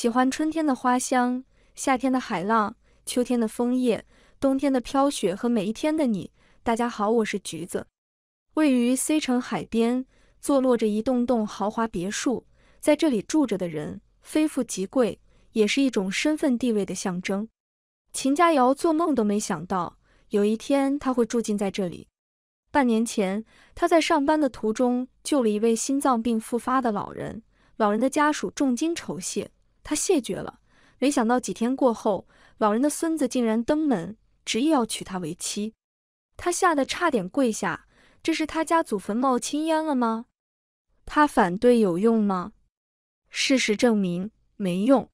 喜欢春天的花香，夏天的海浪，秋天的枫叶，冬天的飘雪和每一天的你。大家好，我是橘子。位于 C 城海边，坐落着一栋栋豪华别墅，在这里住着的人非富即贵，也是一种身份地位的象征。秦佳瑶做梦都没想到，有一天他会住进在这里。半年前，他在上班的途中救了一位心脏病复发的老人，老人的家属重金酬谢。他谢绝了，没想到几天过后，老人的孙子竟然登门，执意要娶她为妻。他吓得差点跪下，这是他家祖坟冒青烟了吗？他反对有用吗？事实证明没用。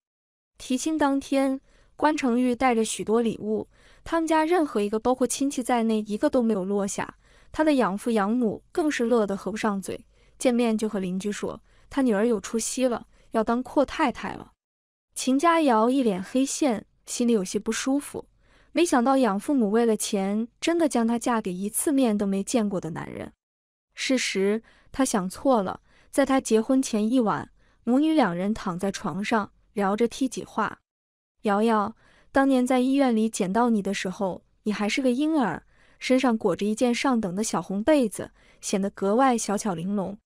提亲当天，关成玉带着许多礼物，他们家任何一个，包括亲戚在内，一个都没有落下。他的养父养母更是乐得合不上嘴，见面就和邻居说他女儿有出息了，要当阔太太了。秦佳瑶一脸黑线，心里有些不舒服。没想到养父母为了钱，真的将她嫁给一次面都没见过的男人。事实，她想错了。在她结婚前一晚，母女两人躺在床上聊着天己话。瑶瑶，当年在医院里捡到你的时候，你还是个婴儿，身上裹着一件上等的小红被子，显得格外小巧玲珑。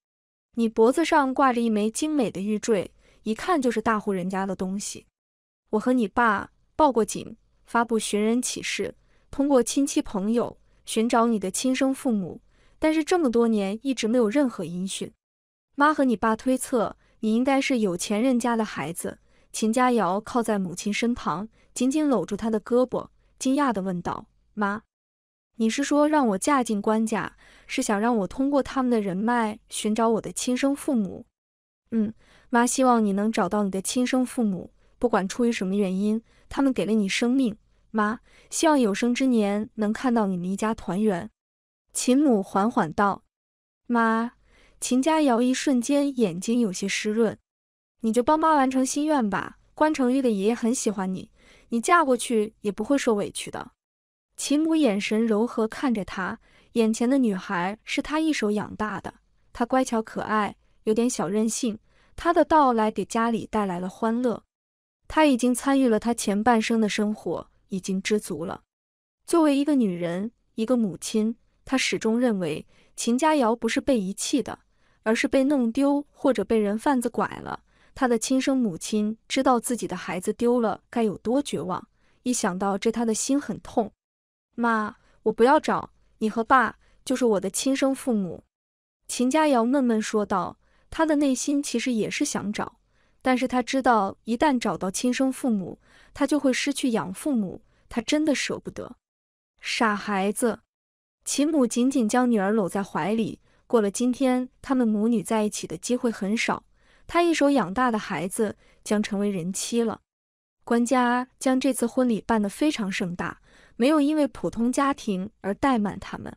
你脖子上挂着一枚精美的玉坠。一看就是大户人家的东西。我和你爸报过警，发布寻人启事，通过亲戚朋友寻找你的亲生父母，但是这么多年一直没有任何音讯。妈和你爸推测你应该是有钱人家的孩子。秦佳瑶靠在母亲身旁，紧紧搂住她的胳膊，惊讶地问道：“妈，你是说让我嫁进官家，是想让我通过他们的人脉寻找我的亲生父母？”嗯。妈希望你能找到你的亲生父母，不管出于什么原因，他们给了你生命。妈希望有生之年能看到你们一家团圆。秦母缓缓道：“妈，秦家瑶一瞬间眼睛有些湿润。你就帮妈完成心愿吧。关成玉的爷爷很喜欢你，你嫁过去也不会受委屈的。”秦母眼神柔和看着她，眼前的女孩是她一手养大的，她乖巧可爱，有点小任性。他的到来给家里带来了欢乐。他已经参与了他前半生的生活，已经知足了。作为一个女人，一个母亲，她始终认为秦佳瑶不是被遗弃的，而是被弄丢或者被人贩子拐了。她的亲生母亲知道自己的孩子丢了该有多绝望，一想到这，她的心很痛。妈，我不要找你和爸，就是我的亲生父母。”秦佳瑶闷闷说道。他的内心其实也是想找，但是他知道一旦找到亲生父母，他就会失去养父母，他真的舍不得。傻孩子，秦母紧紧将女儿搂在怀里。过了今天，他们母女在一起的机会很少。他一手养大的孩子将成为人妻了。官家将这次婚礼办得非常盛大，没有因为普通家庭而怠慢他们。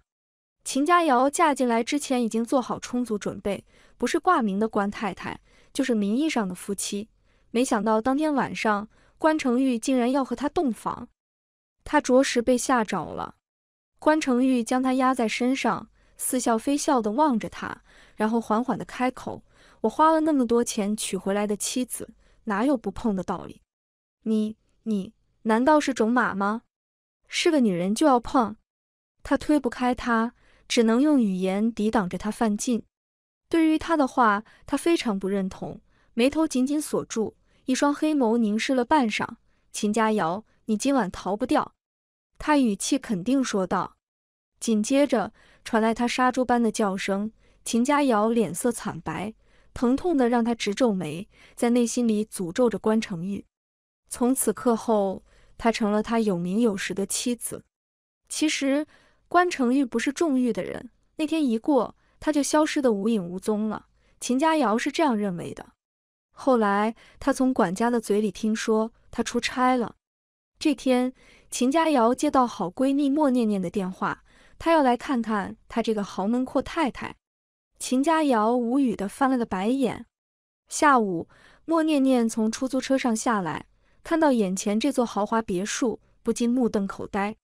秦佳瑶嫁进来之前已经做好充足准备。不是挂名的关太太，就是名义上的夫妻。没想到当天晚上，关成玉竟然要和她洞房，他着实被吓着了。关成玉将他压在身上，似笑非笑地望着他，然后缓缓地开口：“我花了那么多钱娶回来的妻子，哪有不碰的道理？你你难道是种马吗？是个女人就要碰。”他推不开她，只能用语言抵挡着她犯禁。对于他的话，他非常不认同，眉头紧紧锁住，一双黑眸凝视了半晌。秦佳瑶，你今晚逃不掉。他语气肯定说道。紧接着传来他杀猪般的叫声，秦佳瑶脸色惨白，疼痛的让他直皱眉，在内心里诅咒着关成玉。从此刻后，他成了他有名有实的妻子。其实关成玉不是重欲的人，那天一过。他就消失得无影无踪了。秦佳瑶是这样认为的。后来，她从管家的嘴里听说，他出差了。这天，秦佳瑶接到好闺蜜莫念念的电话，她要来看看她这个豪门阔太太。秦佳瑶无语的翻了个白眼。下午，莫念念从出租车上下来，看到眼前这座豪华别墅，不禁目瞪口呆，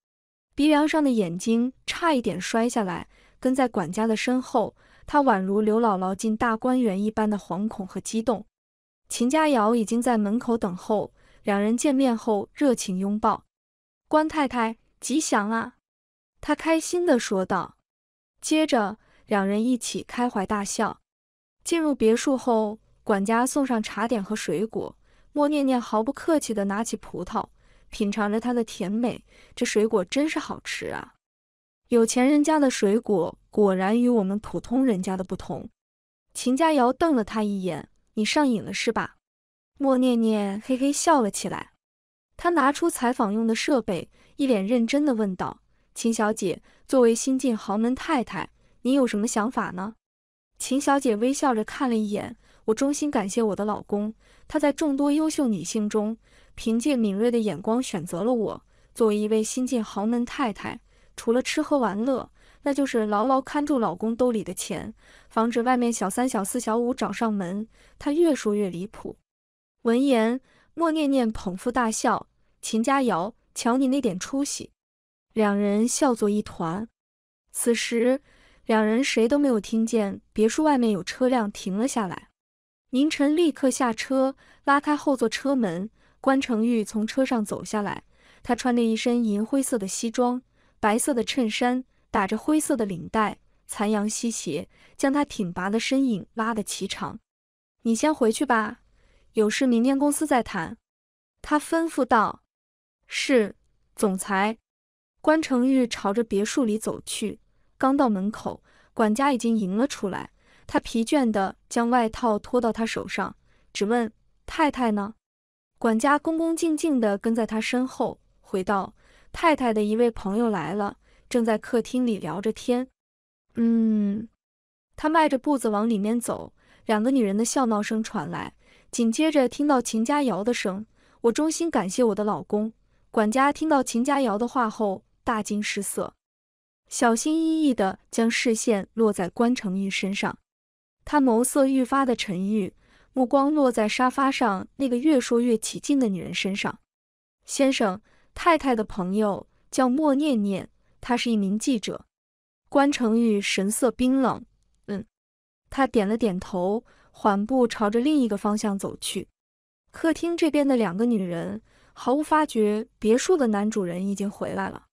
鼻梁上的眼睛差一点摔下来。跟在管家的身后，他宛如刘姥姥进大观园一般的惶恐和激动。秦佳瑶已经在门口等候，两人见面后热情拥抱。关太太，吉祥啊！她开心地说道。接着，两人一起开怀大笑。进入别墅后，管家送上茶点和水果。莫念念毫不客气地拿起葡萄，品尝着它的甜美。这水果真是好吃啊！有钱人家的水果果然与我们普通人家的不同。秦佳瑶瞪了他一眼：“你上瘾了是吧？”莫念念嘿嘿笑了起来。他拿出采访用的设备，一脸认真的问道：“秦小姐，作为新晋豪门太太，你有什么想法呢？”秦小姐微笑着看了一眼：“我衷心感谢我的老公，他在众多优秀女性中，凭借敏锐的眼光选择了我。作为一位新晋豪门太太。”除了吃喝玩乐，那就是牢牢看住老公兜里的钱，防止外面小三、小四、小五找上门。他越说越离谱。闻言，莫念念捧腹大笑：“秦佳瑶，瞧你那点出息！”两人笑作一团。此时，两人谁都没有听见别墅外面有车辆停了下来。宁晨立刻下车，拉开后座车门，关成玉从车上走下来。他穿着一身银灰色的西装。白色的衬衫打着灰色的领带，残阳西斜，将他挺拔的身影拉得颀长。你先回去吧，有事明天公司再谈。他吩咐道。是，总裁。关成玉朝着别墅里走去，刚到门口，管家已经迎了出来。他疲倦地将外套脱到他手上，只问：“太太呢？”管家恭恭敬敬地跟在他身后，回道。太太的一位朋友来了，正在客厅里聊着天。嗯，他迈着步子往里面走，两个女人的笑闹声传来，紧接着听到秦佳瑶的声：“我衷心感谢我的老公。”管家听到秦佳瑶的话后，大惊失色，小心翼翼地将视线落在关成玉身上，他眸色愈发的沉郁，目光落在沙发上那个越说越起劲的女人身上。先生。太太的朋友叫莫念念，她是一名记者。关成玉神色冰冷，嗯，他点了点头，缓步朝着另一个方向走去。客厅这边的两个女人毫无发觉，别墅的男主人已经回来了。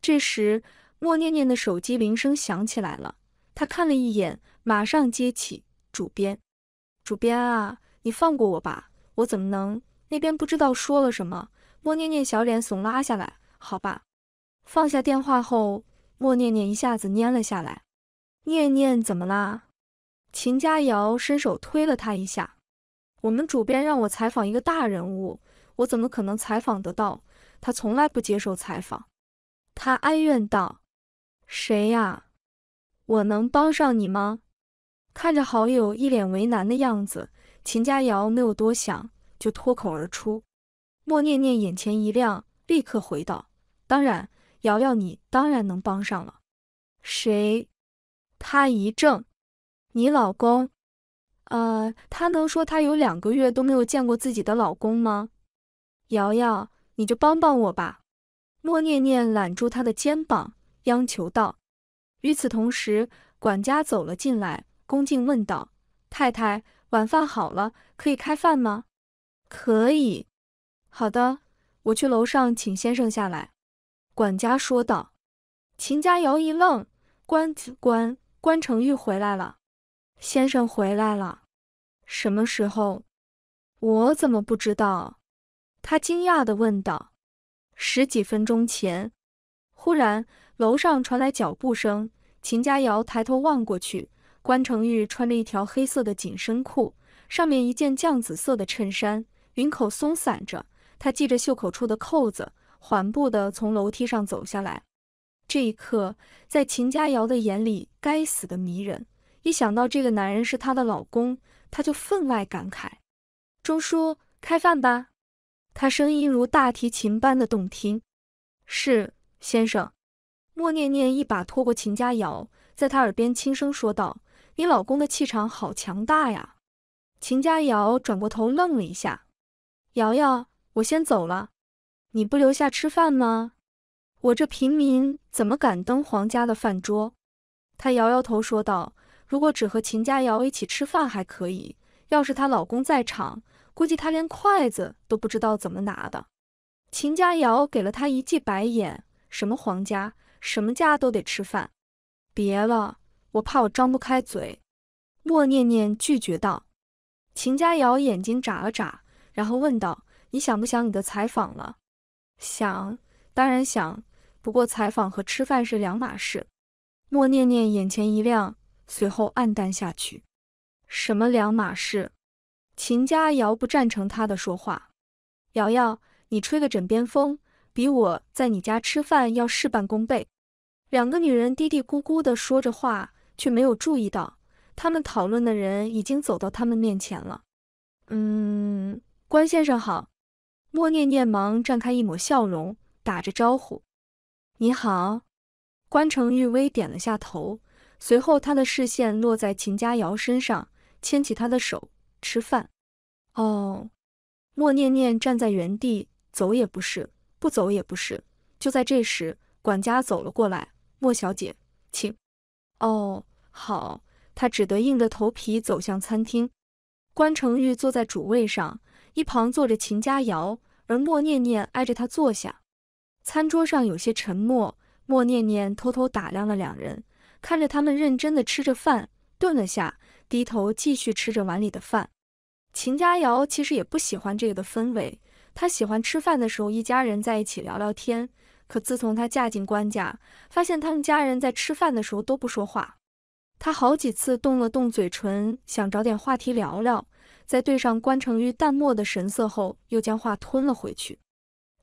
这时，莫念念的手机铃声响起来了，她看了一眼，马上接起。主编，主编啊，你放过我吧，我怎么能……那边不知道说了什么。莫念念小脸怂拉下来，好吧。放下电话后，莫念念一下子蔫了下来。念念怎么啦？秦佳瑶伸手推了他一下。我们主编让我采访一个大人物，我怎么可能采访得到？他从来不接受采访。他哀怨道：“谁呀？我能帮上你吗？”看着好友一脸为难的样子，秦佳瑶没有多想，就脱口而出。莫念念眼前一亮，立刻回道：“当然，瑶瑶，你当然能帮上了。”谁？他一怔：“你老公？”呃，他能说他有两个月都没有见过自己的老公吗？瑶瑶，你就帮帮我吧！莫念念揽住他的肩膀，央求道。与此同时，管家走了进来，恭敬问道：“太太，晚饭好了，可以开饭吗？”可以。好的，我去楼上请先生下来。”管家说道。秦佳瑶一愣：“关子关关成玉回来了？先生回来了？什么时候？我怎么不知道？”他惊讶地问道。十几分钟前，忽然楼上传来脚步声。秦佳瑶抬头望过去，关成玉穿着一条黑色的紧身裤，上面一件酱紫色的衬衫，领口松散着。他系着袖口处的扣子，缓步地从楼梯上走下来。这一刻，在秦佳瑶的眼里，该死的迷人。一想到这个男人是她的老公，她就分外感慨。钟叔，开饭吧。她声音如大提琴般的动听。是先生。莫念念一把拖过秦佳瑶，在她耳边轻声说道：“你老公的气场好强大呀。”秦佳瑶转过头，愣了一下。瑶瑶。我先走了，你不留下吃饭吗？我这平民怎么敢登皇家的饭桌？她摇摇头说道：“如果只和秦佳瑶一起吃饭还可以，要是她老公在场，估计她连筷子都不知道怎么拿的。”秦佳瑶给了她一记白眼：“什么皇家，什么家都得吃饭。”别了，我怕我张不开嘴。”莫念念拒绝道。秦佳瑶眼睛眨了眨，然后问道。你想不想你的采访了？想，当然想。不过采访和吃饭是两码事。莫念念眼前一亮，随后暗淡下去。什么两码事？秦家瑶不赞成他的说话。瑶瑶，你吹个枕边风，比我在你家吃饭要事半功倍。两个女人嘀嘀咕咕的说着话，却没有注意到他们讨论的人已经走到他们面前了。嗯，关先生好。莫念念忙绽开一抹笑容，打着招呼：“你好。”关成玉微点了下头，随后他的视线落在秦佳瑶身上，牵起她的手：“吃饭。”哦。莫念念站在原地，走也不是，不走也不是。就在这时，管家走了过来：“莫小姐，请。”哦，好。他只得硬着头皮走向餐厅。关成玉坐在主位上。一旁坐着秦佳瑶，而莫念念挨着她坐下。餐桌上有些沉默，莫念念偷偷打量了两人，看着他们认真的吃着饭，顿了下，低头继续吃着碗里的饭。秦佳瑶其实也不喜欢这个的氛围，她喜欢吃饭的时候一家人在一起聊聊天。可自从她嫁进官家，发现他们家人在吃饭的时候都不说话，她好几次动了动嘴唇，想找点话题聊聊。在对上关成玉淡漠的神色后，又将话吞了回去。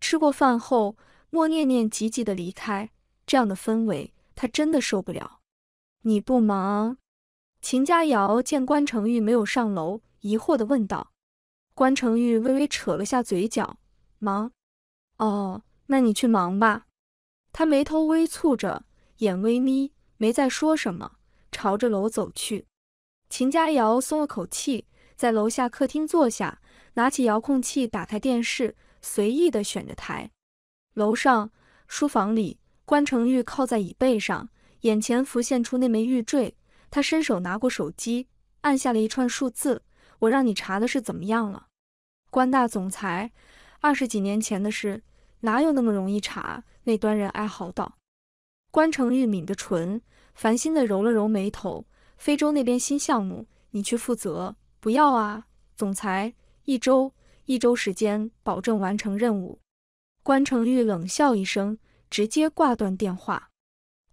吃过饭后，莫念念急急的离开，这样的氛围他真的受不了。你不忙？秦佳瑶见关成玉没有上楼，疑惑的问道。关成玉微微扯了下嘴角，忙。哦，那你去忙吧。他眉头微蹙着，眼微眯，没再说什么，朝着楼走去。秦佳瑶松了口气。在楼下客厅坐下，拿起遥控器打开电视，随意的选着台。楼上书房里，关成玉靠在椅背上，眼前浮现出那枚玉坠。他伸手拿过手机，按下了一串数字。我让你查的是怎么样了？关大总裁，二十几年前的事，哪有那么容易查？那端人哀嚎道。关成玉抿着唇，烦心的揉了揉眉头。非洲那边新项目，你去负责。不要啊，总裁！一周，一周时间，保证完成任务。关成玉冷笑一声，直接挂断电话。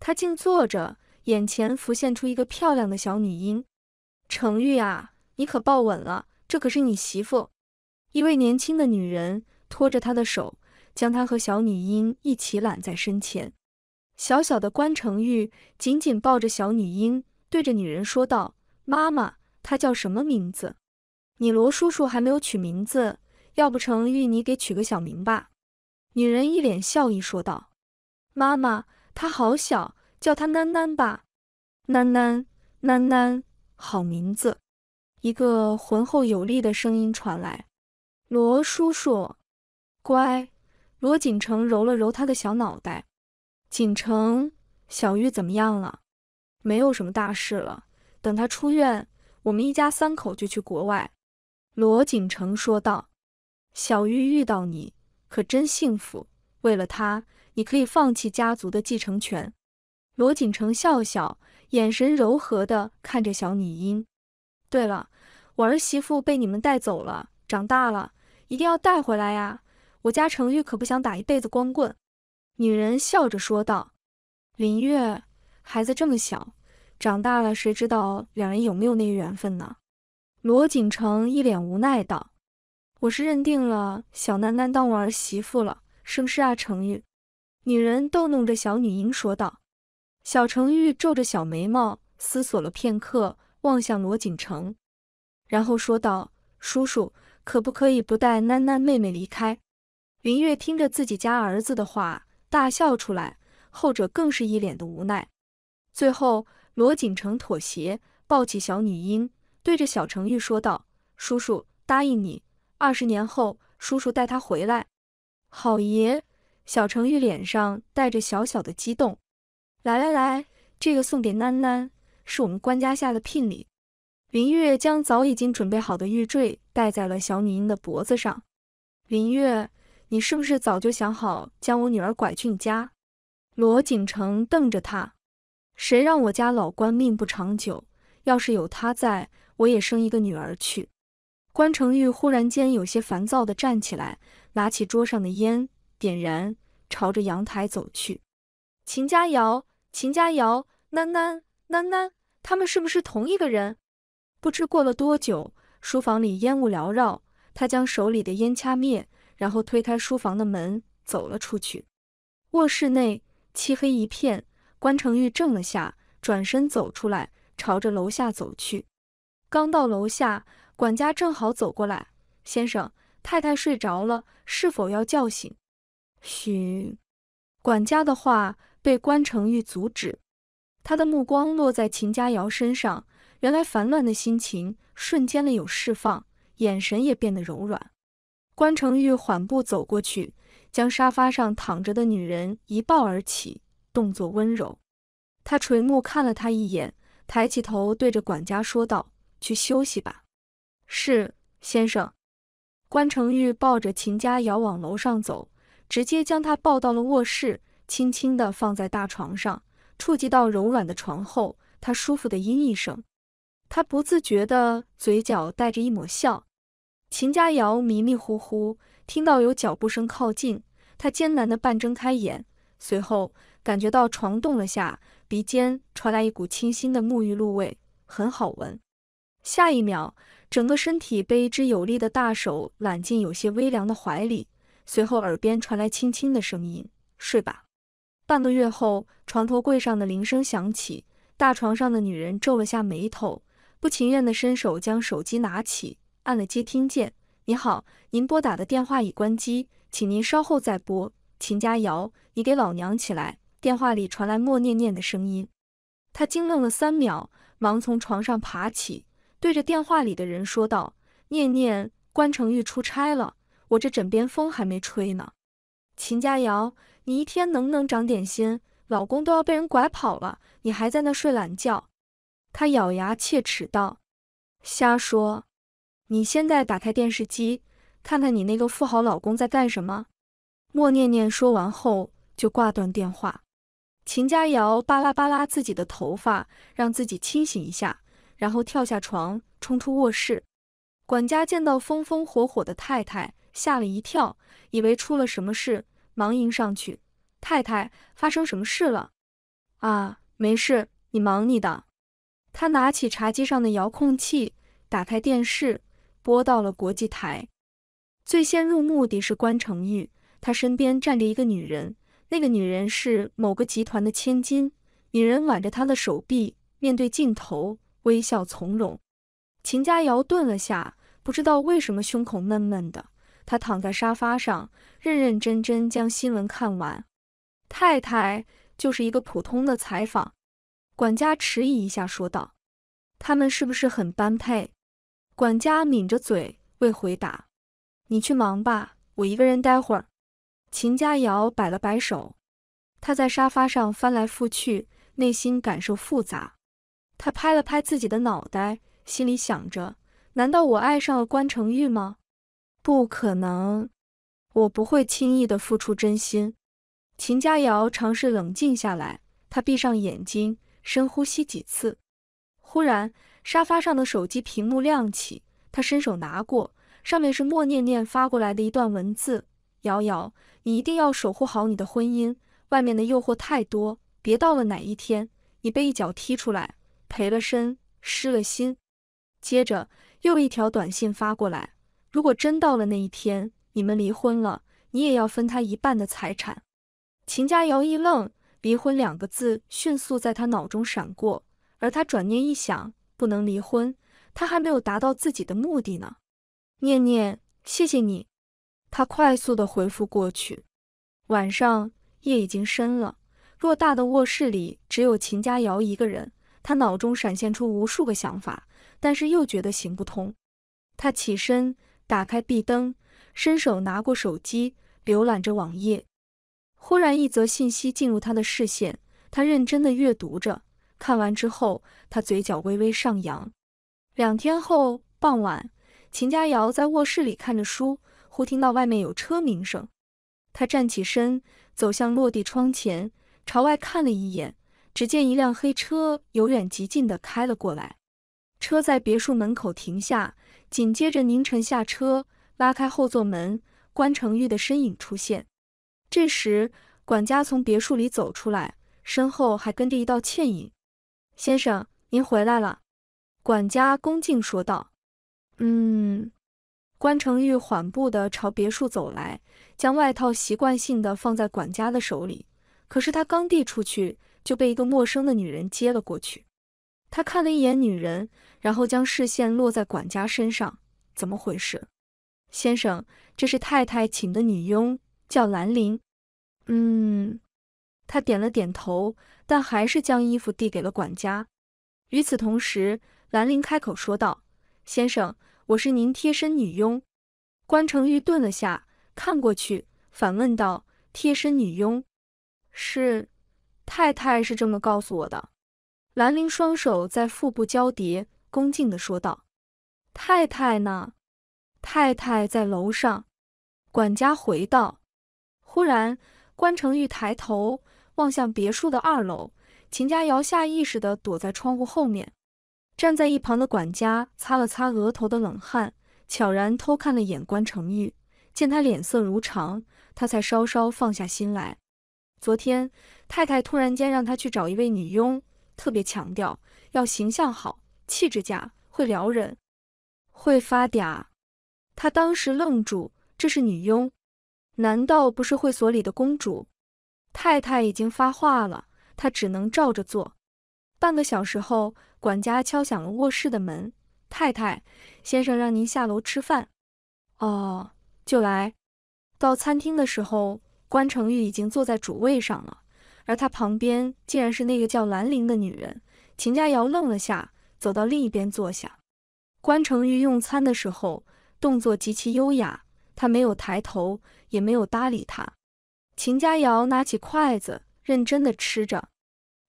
他静坐着，眼前浮现出一个漂亮的小女婴。成玉啊，你可抱稳了，这可是你媳妇。一位年轻的女人拖着他的手，将他和小女婴一起揽在身前。小小的关成玉紧紧抱着小女婴，对着女人说道：“妈妈。”他叫什么名字？你罗叔叔还没有取名字，要不成玉你给取个小名吧？女人一脸笑意说道：“妈妈，他好小，叫他囡囡吧，囡囡囡囡，好名字。”一个浑厚有力的声音传来：“罗叔叔，乖。”罗锦城揉了揉他的小脑袋：“锦城，小玉怎么样了？没有什么大事了，等他出院。”我们一家三口就去国外。”罗景城说道，“小玉遇到你可真幸福。为了她，你可以放弃家族的继承权。”罗景城笑笑，眼神柔和地看着小女婴。对了，我儿媳妇被你们带走了，长大了一定要带回来呀！我家程玉可不想打一辈子光棍。”女人笑着说道，“林月，孩子这么小。”长大了，谁知道两人有没有那个缘分呢？罗锦城一脸无奈道：“我是认定了小囡囡当我儿媳妇了，是不是啊，程玉？”女人逗弄着小女婴说道。小程玉皱着小眉毛思索了片刻，望向罗锦城，然后说道：“叔叔，可不可以不带囡囡妹妹离开？”林月听着自己家儿子的话，大笑出来，后者更是一脸的无奈。最后。罗锦城妥协，抱起小女婴，对着小程玉说道：“叔叔答应你，二十年后，叔叔带她回来。”好爷，小程玉脸上带着小小的激动。来来来，这个送给囡囡，是我们官家下的聘礼。林月将早已经准备好的玉坠戴在了小女婴的脖子上。林月，你是不是早就想好将我女儿拐去你家？罗锦城瞪着他。谁让我家老关命不长久？要是有他在，我也生一个女儿去。关成玉忽然间有些烦躁地站起来，拿起桌上的烟，点燃，朝着阳台走去。秦佳瑶，秦佳瑶，囡囡，囡囡，他们是不是同一个人？不知过了多久，书房里烟雾缭绕，他将手里的烟掐灭，然后推开书房的门，走了出去。卧室内漆黑一片。关成玉怔了下，转身走出来，朝着楼下走去。刚到楼下，管家正好走过来：“先生，太太睡着了，是否要叫醒？”嘘。管家的话被关成玉阻止，他的目光落在秦佳瑶身上，原来烦乱的心情瞬间的有释放，眼神也变得柔软。关成玉缓步走过去，将沙发上躺着的女人一抱而起。动作温柔，他垂目看了他一眼，抬起头对着管家说道：“去休息吧。”是先生。关成玉抱着秦佳瑶往楼上走，直接将她抱到了卧室，轻轻地放在大床上。触及到柔软的床后，他舒服的嘤一声，他不自觉的嘴角带着一抹笑。秦佳瑶迷迷糊糊听到有脚步声靠近，他艰难的半睁开眼，随后。感觉到床动了下，鼻尖传来一股清新的沐浴露味，很好闻。下一秒，整个身体被一只有力的大手揽进有些微凉的怀里，随后耳边传来轻轻的声音：“睡吧。”半个月后，床头柜上的铃声响起，大床上的女人皱了下眉头，不情愿的伸手将手机拿起，按了接听键：“你好，您拨打的电话已关机，请您稍后再拨。”秦佳瑶，你给老娘起来！电话里传来莫念念的声音，他惊愣了三秒，忙从床上爬起，对着电话里的人说道：“念念，关成玉出差了，我这枕边风还没吹呢。”秦佳瑶，你一天能不能长点心？老公都要被人拐跑了，你还在那睡懒觉？”他咬牙切齿道：“瞎说！你现在打开电视机，看看你那个富豪老公在干什么。”莫念念说完后就挂断电话。秦佳瑶巴拉巴拉自己的头发，让自己清醒一下，然后跳下床，冲出卧室。管家见到风风火火的太太，吓了一跳，以为出了什么事，忙迎上去：“太太，发生什么事了？”“啊，没事，你忙你的。”他拿起茶几上的遥控器，打开电视，播到了国际台。最先入目的是关成玉，他身边站着一个女人。那个女人是某个集团的千金。女人挽着他的手臂，面对镜头微笑从容。秦佳瑶顿了下，不知道为什么胸口闷闷的。她躺在沙发上，认认真真将新闻看完。太太就是一个普通的采访。管家迟疑一下说道：“他们是不是很般配？”管家抿着嘴未回答。你去忙吧，我一个人待会儿。秦佳瑶摆了摆手，她在沙发上翻来覆去，内心感受复杂。她拍了拍自己的脑袋，心里想着：难道我爱上了关成玉吗？不可能，我不会轻易的付出真心。秦佳瑶尝试冷静下来，她闭上眼睛，深呼吸几次。忽然，沙发上的手机屏幕亮起，她伸手拿过，上面是莫念念发过来的一段文字：瑶瑶。你一定要守护好你的婚姻，外面的诱惑太多，别到了哪一天你被一脚踢出来，赔了身，失了心。接着又一条短信发过来，如果真到了那一天，你们离婚了，你也要分他一半的财产。秦佳瑶一愣，离婚两个字迅速在他脑中闪过，而他转念一想，不能离婚，他还没有达到自己的目的呢。念念，谢谢你。他快速地回复过去。晚上，夜已经深了，偌大的卧室里只有秦佳瑶一个人。他脑中闪现出无数个想法，但是又觉得行不通。他起身，打开壁灯，伸手拿过手机，浏览着网页。忽然，一则信息进入他的视线，他认真地阅读着。看完之后，他嘴角微微上扬。两天后傍晚，秦佳瑶在卧室里看着书。忽听到外面有车鸣声，他站起身，走向落地窗前，朝外看了一眼，只见一辆黑车由远及近的开了过来，车在别墅门口停下，紧接着宁晨下车，拉开后座门，关成玉的身影出现。这时，管家从别墅里走出来，身后还跟着一道倩影。先生，您回来了。管家恭敬说道。嗯。关成玉缓步地朝别墅走来，将外套习惯性的放在管家的手里，可是他刚递出去，就被一个陌生的女人接了过去。他看了一眼女人，然后将视线落在管家身上，怎么回事？先生，这是太太请的女佣，叫兰玲。嗯，他点了点头，但还是将衣服递给了管家。与此同时，兰玲开口说道：“先生。”我是您贴身女佣，关成玉顿了下，看过去，反问道：“贴身女佣是太太是这么告诉我的？”兰陵双手在腹部交叠，恭敬地说道：“太太呢？”“太太在楼上。”管家回道。忽然，关成玉抬头望向别墅的二楼，秦佳瑶下意识地躲在窗户后面。站在一旁的管家擦了擦额头的冷汗，悄然偷看了眼关成玉，见他脸色如常，他才稍稍放下心来。昨天太太突然间让他去找一位女佣，特别强调要形象好、气质佳、会撩人、会发嗲。他当时愣住，这是女佣？难道不是会所里的公主？太太已经发话了，他只能照着做。半个小时后。管家敲响了卧室的门，太太，先生让您下楼吃饭。哦，就来。到餐厅的时候，关成玉已经坐在主位上了，而他旁边竟然是那个叫兰陵的女人。秦佳瑶愣了下，走到另一边坐下。关成玉用餐的时候动作极其优雅，他没有抬头，也没有搭理他。秦佳瑶拿起筷子，认真的吃着。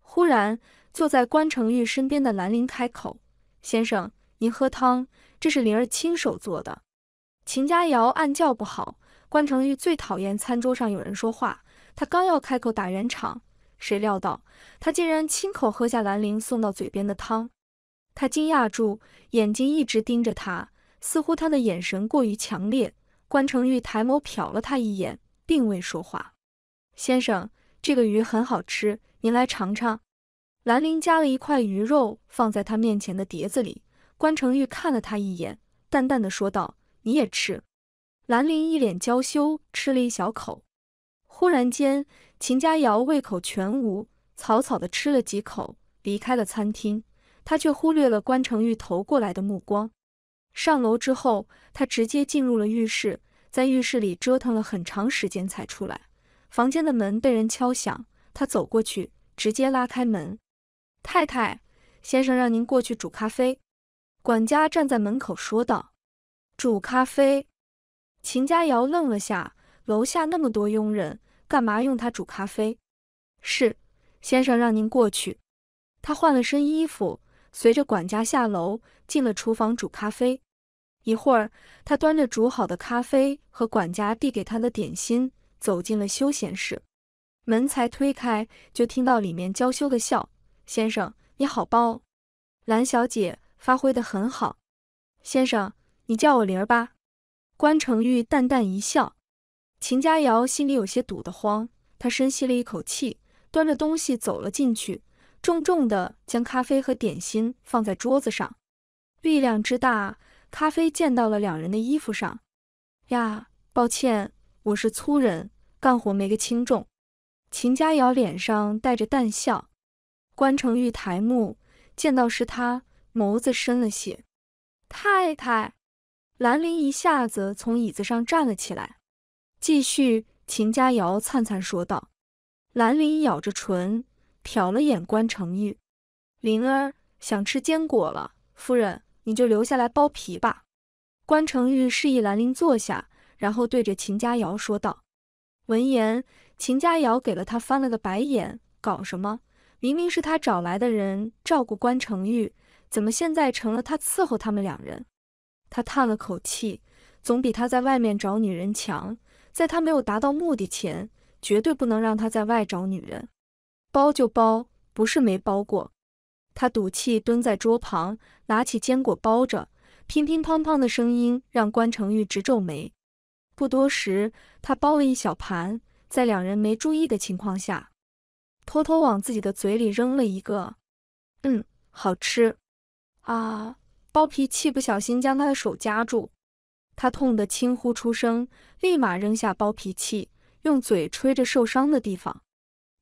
忽然。坐在关成玉身边的兰陵开口：“先生，您喝汤，这是灵儿亲手做的。”秦佳瑶暗叫不好，关成玉最讨厌餐桌上有人说话，他刚要开口打圆场，谁料到他竟然亲口喝下兰陵送到嘴边的汤，他惊讶住，眼睛一直盯着他，似乎他的眼神过于强烈。关成玉抬眸瞟了他一眼，并未说话。先生，这个鱼很好吃，您来尝尝。兰陵夹了一块鱼肉放在他面前的碟子里，关成玉看了他一眼，淡淡的说道：“你也吃。”兰陵一脸娇羞，吃了一小口。忽然间，秦佳瑶胃口全无，草草的吃了几口，离开了餐厅。她却忽略了关成玉投过来的目光。上楼之后，她直接进入了浴室，在浴室里折腾了很长时间才出来。房间的门被人敲响，她走过去，直接拉开门。太太，先生让您过去煮咖啡。管家站在门口说道：“煮咖啡。”秦佳瑶愣了下，楼下那么多佣人，干嘛用他煮咖啡？是先生让您过去。他换了身衣服，随着管家下楼，进了厨房煮咖啡。一会儿，他端着煮好的咖啡和管家递给他的点心，走进了休闲室。门才推开，就听到里面娇羞的笑。先生你好，包蓝小姐发挥的很好。先生，你叫我玲儿吧。关成玉淡淡一笑。秦佳瑶心里有些堵得慌，她深吸了一口气，端着东西走了进去，重重的将咖啡和点心放在桌子上，力量之大，咖啡溅到了两人的衣服上。呀，抱歉，我是粗人，干活没个轻重。秦佳瑶脸上带着淡笑。关成玉抬目，见到是他，眸子深了些。太太，兰陵一下子从椅子上站了起来。继续，秦佳瑶灿灿说道。兰陵咬着唇，瞟了眼关成玉。灵儿想吃坚果了，夫人你就留下来剥皮吧。关成玉示意兰陵坐下，然后对着秦佳瑶说道。闻言，秦佳瑶给了他翻了个白眼，搞什么？明明是他找来的人照顾关成玉，怎么现在成了他伺候他们两人？他叹了口气，总比他在外面找女人强。在他没有达到目的前，绝对不能让他在外找女人。包就包，不是没包过。他赌气蹲在桌旁，拿起坚果包着，乒乒乓乓的声音让关成玉直皱眉。不多时，他包了一小盘，在两人没注意的情况下。偷偷往自己的嘴里扔了一个，嗯，好吃啊！包皮器不小心将他的手夹住，他痛得轻呼出声，立马扔下包皮器，用嘴吹着受伤的地方。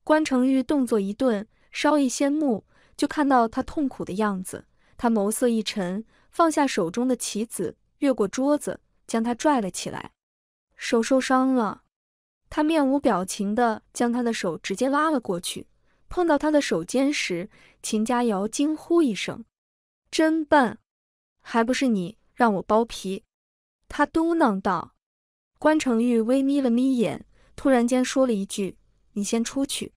关成玉动作一顿，稍一掀目，就看到他痛苦的样子，他眸色一沉，放下手中的棋子，越过桌子将他拽了起来，手受伤了。他面无表情地将他的手直接拉了过去，碰到他的手尖时，秦佳瑶惊呼一声：“真笨，还不是你让我剥皮？”他嘟囔道。关成玉微眯了眯眼，突然间说了一句：“你先出去。”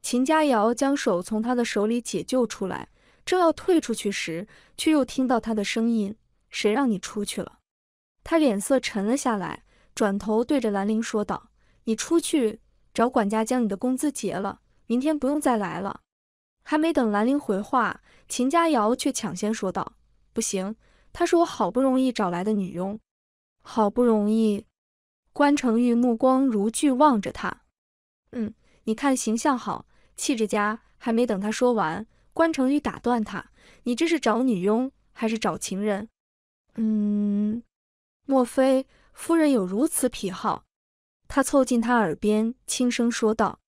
秦佳瑶将手从他的手里解救出来，正要退出去时，却又听到他的声音：“谁让你出去了？”他脸色沉了下来，转头对着兰陵说道。你出去找管家将你的工资结了，明天不用再来了。还没等兰陵回话，秦佳瑶却抢先说道：“不行，她是我好不容易找来的女佣，好不容易。”关成玉目光如炬望着他：“嗯，你看形象好，气质佳。”还没等他说完，关成玉打断他：“你这是找女佣还是找情人？”“嗯，莫非夫人有如此癖好？”他凑近他耳边，轻声说道：“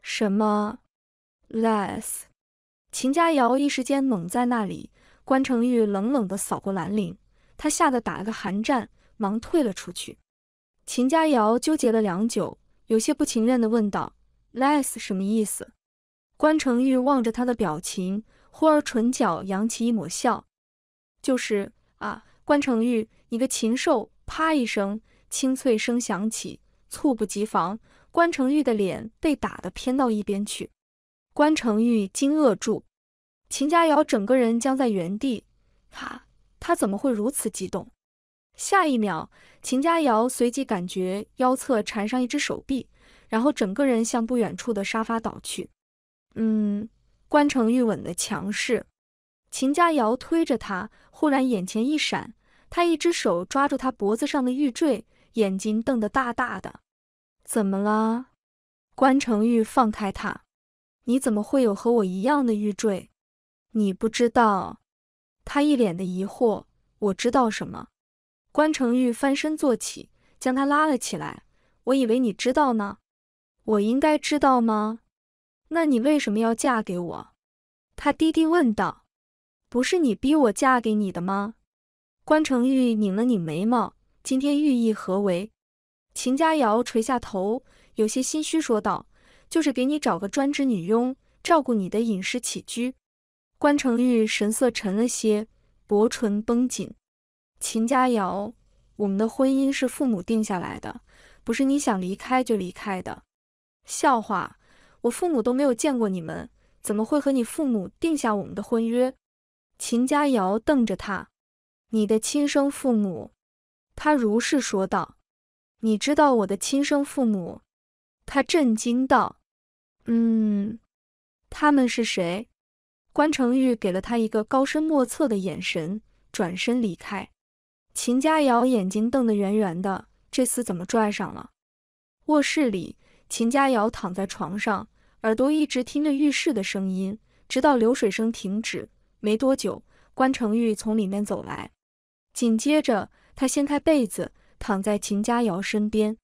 什么，less？” 秦佳瑶一时间懵在那里。关成玉冷冷地扫过兰陵，他吓得打了个寒战，忙退了出去。秦佳瑶纠结了良久，有些不情愿地问道：“less 什么意思？”关成玉望着他的表情，忽而唇角扬起一抹笑：“就是啊，关成玉，你个禽兽！”啪一声，清脆声响起。猝不及防，关成玉的脸被打的偏到一边去。关成玉惊愕住，秦佳瑶整个人僵在原地。他，他怎么会如此激动？下一秒，秦佳瑶随即感觉腰侧缠上一只手臂，然后整个人向不远处的沙发倒去。嗯，关成玉吻的强势，秦佳瑶推着他，忽然眼前一闪，他一只手抓住他脖子上的玉坠，眼睛瞪得大大的。怎么了，关成玉？放开他！你怎么会有和我一样的玉坠？你不知道？他一脸的疑惑。我知道什么？关成玉翻身坐起，将他拉了起来。我以为你知道呢。我应该知道吗？那你为什么要嫁给我？他低低问道。不是你逼我嫁给你的吗？关成玉拧了拧眉毛。今天寓意何为？秦佳瑶垂下头，有些心虚，说道：“就是给你找个专职女佣，照顾你的饮食起居。”关成玉神色沉了些，薄唇绷紧。秦佳瑶，我们的婚姻是父母定下来的，不是你想离开就离开的。笑话，我父母都没有见过你们，怎么会和你父母定下我们的婚约？秦佳瑶瞪着他：“你的亲生父母。”他如是说道。你知道我的亲生父母？他震惊道：“嗯，他们是谁？”关成玉给了他一个高深莫测的眼神，转身离开。秦佳瑶眼睛瞪得圆圆的，这厮怎么拽上了？卧室里，秦佳瑶躺在床上，耳朵一直听着浴室的声音，直到流水声停止。没多久，关成玉从里面走来，紧接着他掀开被子。躺在秦佳瑶身边，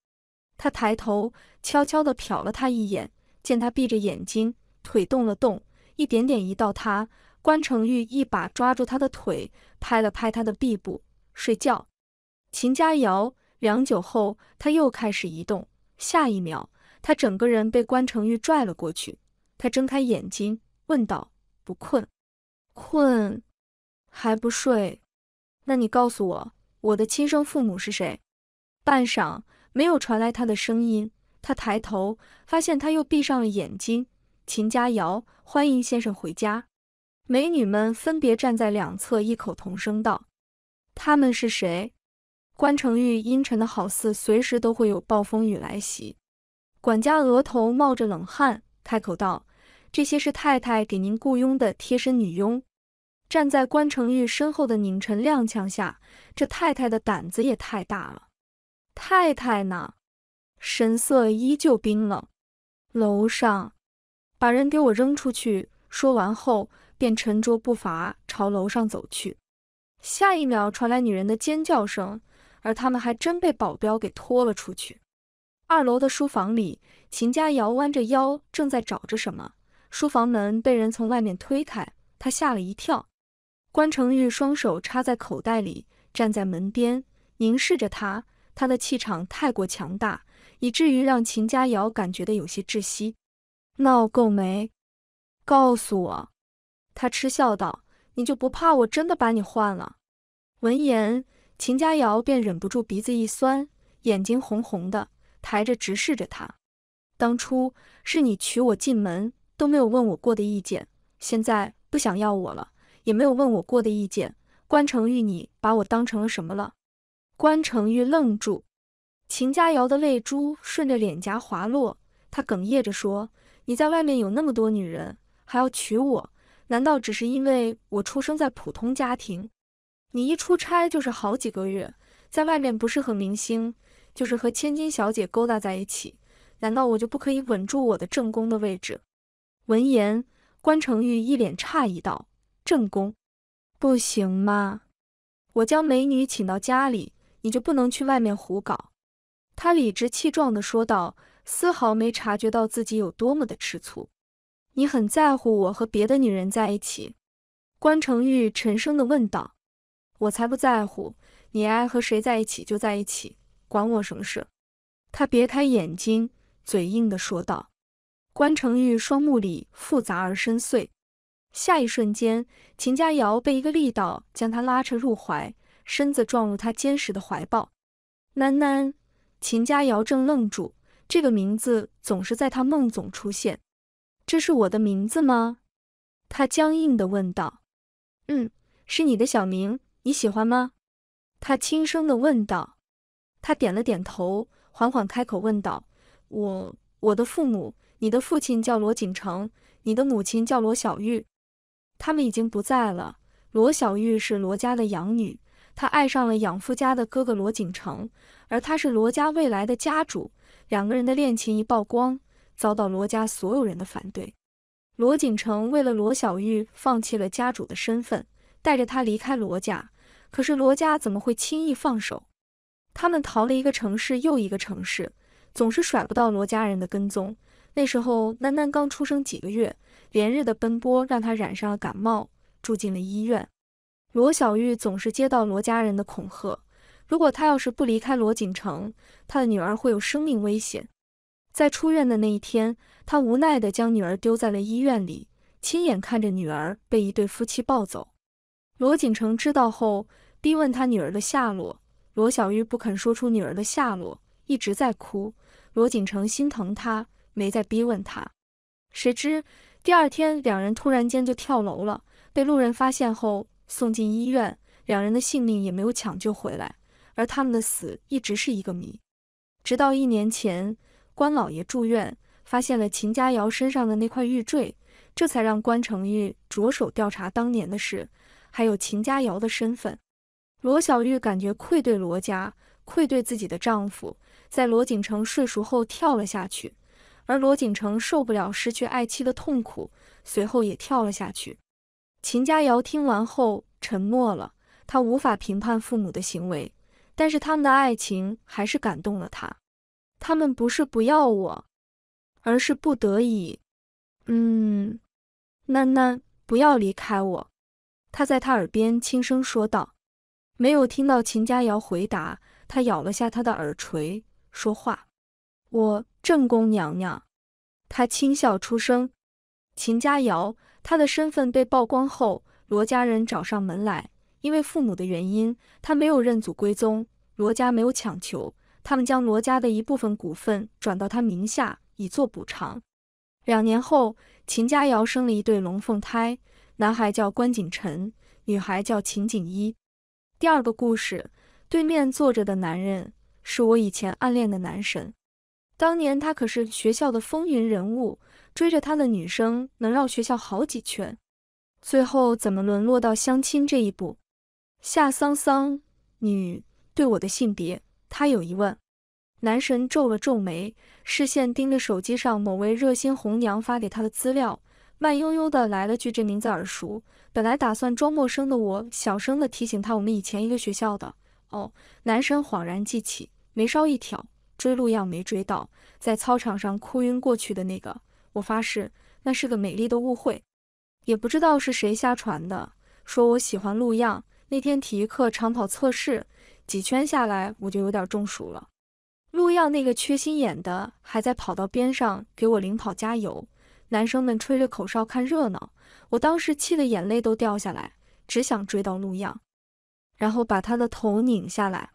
他抬头悄悄地瞟了她一眼，见她闭着眼睛，腿动了动，一点点移到他。关成玉一把抓住他的腿，拍了拍他的臂部：“睡觉。”秦佳瑶良久后，他又开始移动。下一秒，他整个人被关成玉拽了过去。他睁开眼睛，问道：“不困？困还不睡？那你告诉我，我的亲生父母是谁？”半晌没有传来他的声音，他抬头发现他又闭上了眼睛。秦佳瑶，欢迎先生回家。美女们分别站在两侧，异口同声道：“他们是谁？”关成玉阴沉的好似随时都会有暴风雨来袭。管家额头冒着冷汗，开口道：“这些是太太给您雇佣的贴身女佣。”站在关成玉身后的宁晨踉跄下，这太太的胆子也太大了。太太呢？神色依旧冰冷。楼上，把人给我扔出去！说完后，便沉着步伐朝楼上走去。下一秒，传来女人的尖叫声，而他们还真被保镖给拖了出去。二楼的书房里，秦佳瑶弯着腰，正在找着什么。书房门被人从外面推开，她吓了一跳。关成玉双手插在口袋里，站在门边，凝视着她。他的气场太过强大，以至于让秦佳瑶感觉的有些窒息。闹够没？告诉我。他嗤笑道：“你就不怕我真的把你换了？”闻言，秦佳瑶便忍不住鼻子一酸，眼睛红红的，抬着直视着他。当初是你娶我进门，都没有问我过的意见，现在不想要我了，也没有问我过的意见。关成玉，你把我当成了什么了？关成玉愣住，秦佳瑶的泪珠顺着脸颊滑落，她哽咽着说：“你在外面有那么多女人，还要娶我？难道只是因为我出生在普通家庭？你一出差就是好几个月，在外面不是和明星，就是和千金小姐勾搭在一起，难道我就不可以稳住我的正宫的位置？”闻言，关成玉一脸诧异道：“正宫，不行吗？我将美女请到家里。”你就不能去外面胡搞？他理直气壮地说道，丝毫没察觉到自己有多么的吃醋。你很在乎我和别的女人在一起？关成玉沉声地问道。我才不在乎，你爱和谁在一起就在一起，管我什么事？他别开眼睛，嘴硬地说道。关成玉双目里复杂而深邃。下一瞬间，秦佳瑶被一个力道将他拉扯入怀。身子撞入他坚实的怀抱，囡囡，秦佳瑶正愣住，这个名字总是在他梦中出现。这是我的名字吗？他僵硬地问道。嗯，是你的小名，你喜欢吗？他轻声地问道。他点了点头，缓缓开口问道：“我，我的父母，你的父亲叫罗锦成，你的母亲叫罗小玉，他们已经不在了。罗小玉是罗家的养女。”他爱上了养父家的哥哥罗景城，而他是罗家未来的家主。两个人的恋情一曝光，遭到罗家所有人的反对。罗景城为了罗小玉，放弃了家主的身份，带着她离开罗家。可是罗家怎么会轻易放手？他们逃了一个城市又一个城市，总是甩不到罗家人的跟踪。那时候囡囡刚出生几个月，连日的奔波让她染上了感冒，住进了医院。罗小玉总是接到罗家人的恐吓，如果她要是不离开罗锦城，她的女儿会有生命危险。在出院的那一天，她无奈地将女儿丢在了医院里，亲眼看着女儿被一对夫妻抱走。罗锦城知道后，逼问他女儿的下落，罗小玉不肯说出女儿的下落，一直在哭。罗锦城心疼她，没再逼问她。谁知第二天，两人突然间就跳楼了，被路人发现后。送进医院，两人的性命也没有抢救回来，而他们的死一直是一个谜。直到一年前，关老爷住院，发现了秦佳瑶身上的那块玉坠，这才让关成玉着手调查当年的事，还有秦佳瑶的身份。罗小玉感觉愧对罗家，愧对自己的丈夫，在罗锦城睡熟后跳了下去，而罗锦城受不了失去爱妻的痛苦，随后也跳了下去。秦佳瑶听完后沉默了，她无法评判父母的行为，但是他们的爱情还是感动了她。他们不是不要我，而是不得已。嗯，囡囡，不要离开我。他在她耳边轻声说道。没有听到秦佳瑶回答，他咬了下她的耳垂，说话：“我正宫娘娘。”他轻笑出声。秦佳瑶。他的身份被曝光后，罗家人找上门来。因为父母的原因，他没有认祖归宗。罗家没有强求，他们将罗家的一部分股份转到他名下，以作补偿。两年后，秦佳瑶生了一对龙凤胎，男孩叫关景辰，女孩叫秦景一。第二个故事，对面坐着的男人是我以前暗恋的男神，当年他可是学校的风云人物。追着他的女生能绕学校好几圈，最后怎么沦落到相亲这一步？夏桑桑，女，对我的性别，他有疑问。男神皱了皱眉，视线盯着手机上某位热心红娘发给他的资料，慢悠悠的来了句：“这名字耳熟。”本来打算装陌生的我，小声的提醒他：“我们以前一个学校的。”哦，男神恍然记起，眉梢一挑，追路样没追到，在操场上哭晕过去的那个。我发誓，那是个美丽的误会。也不知道是谁瞎传的，说我喜欢陆样。那天体育课长跑测试，几圈下来我就有点中暑了。陆样那个缺心眼的，还在跑道边上给我领跑加油。男生们吹着口哨看热闹，我当时气得眼泪都掉下来，只想追到陆样，然后把他的头拧下来。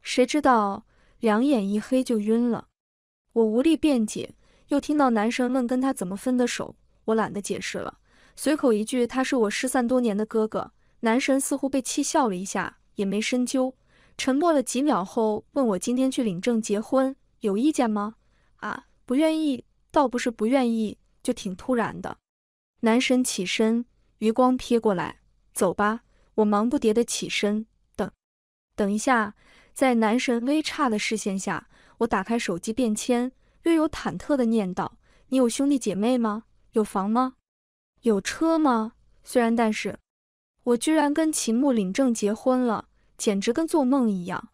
谁知道两眼一黑就晕了。我无力辩解。又听到男神问跟他怎么分的手，我懒得解释了，随口一句他是我失散多年的哥哥。男神似乎被气笑了一下，也没深究，沉默了几秒后问我今天去领证结婚有意见吗？啊，不愿意，倒不是不愿意，就挺突然的。男神起身，余光瞥过来，走吧。我忙不迭的起身，等，等一下，在男神微差的视线下，我打开手机便签。略有忐忑地念道：“你有兄弟姐妹吗？有房吗？有车吗？虽然，但是，我居然跟秦牧领证结婚了，简直跟做梦一样。”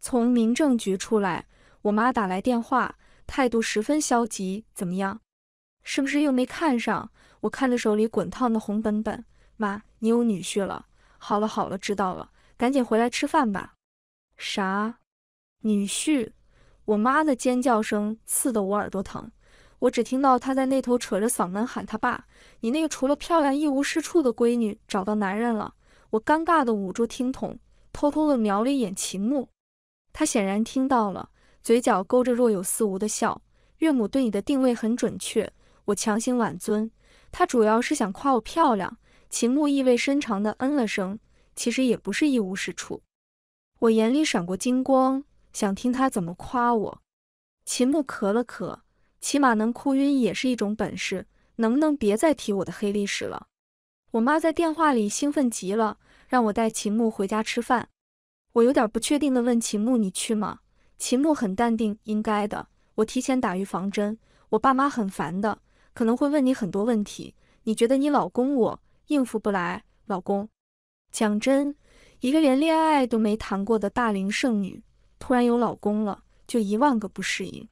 从民政局出来，我妈打来电话，态度十分消极。怎么样？是不是又没看上？我看着手里滚烫的红本本，妈，你有女婿了。好了好了，知道了，赶紧回来吃饭吧。啥？女婿？我妈的尖叫声刺得我耳朵疼，我只听到她在那头扯着嗓门喊她爸：“你那个除了漂亮一无是处的闺女找到男人了。”我尴尬地捂住听筒，偷偷地瞄了一眼秦牧，他显然听到了，嘴角勾着若有似无的笑。岳母对你的定位很准确，我强行挽尊，她主要是想夸我漂亮。秦牧意味深长地嗯了声，其实也不是一无是处。我眼里闪过金光。想听他怎么夸我？秦牧咳了咳，起码能哭晕也是一种本事。能不能别再提我的黑历史了？我妈在电话里兴奋极了，让我带秦牧回家吃饭。我有点不确定的问秦牧：“你去吗？”秦牧很淡定：“应该的，我提前打预防针。我爸妈很烦的，可能会问你很多问题。你觉得你老公我应付不来？老公，讲真，一个连恋爱都没谈过的大龄剩女。”突然有老公了，就一万个不适应，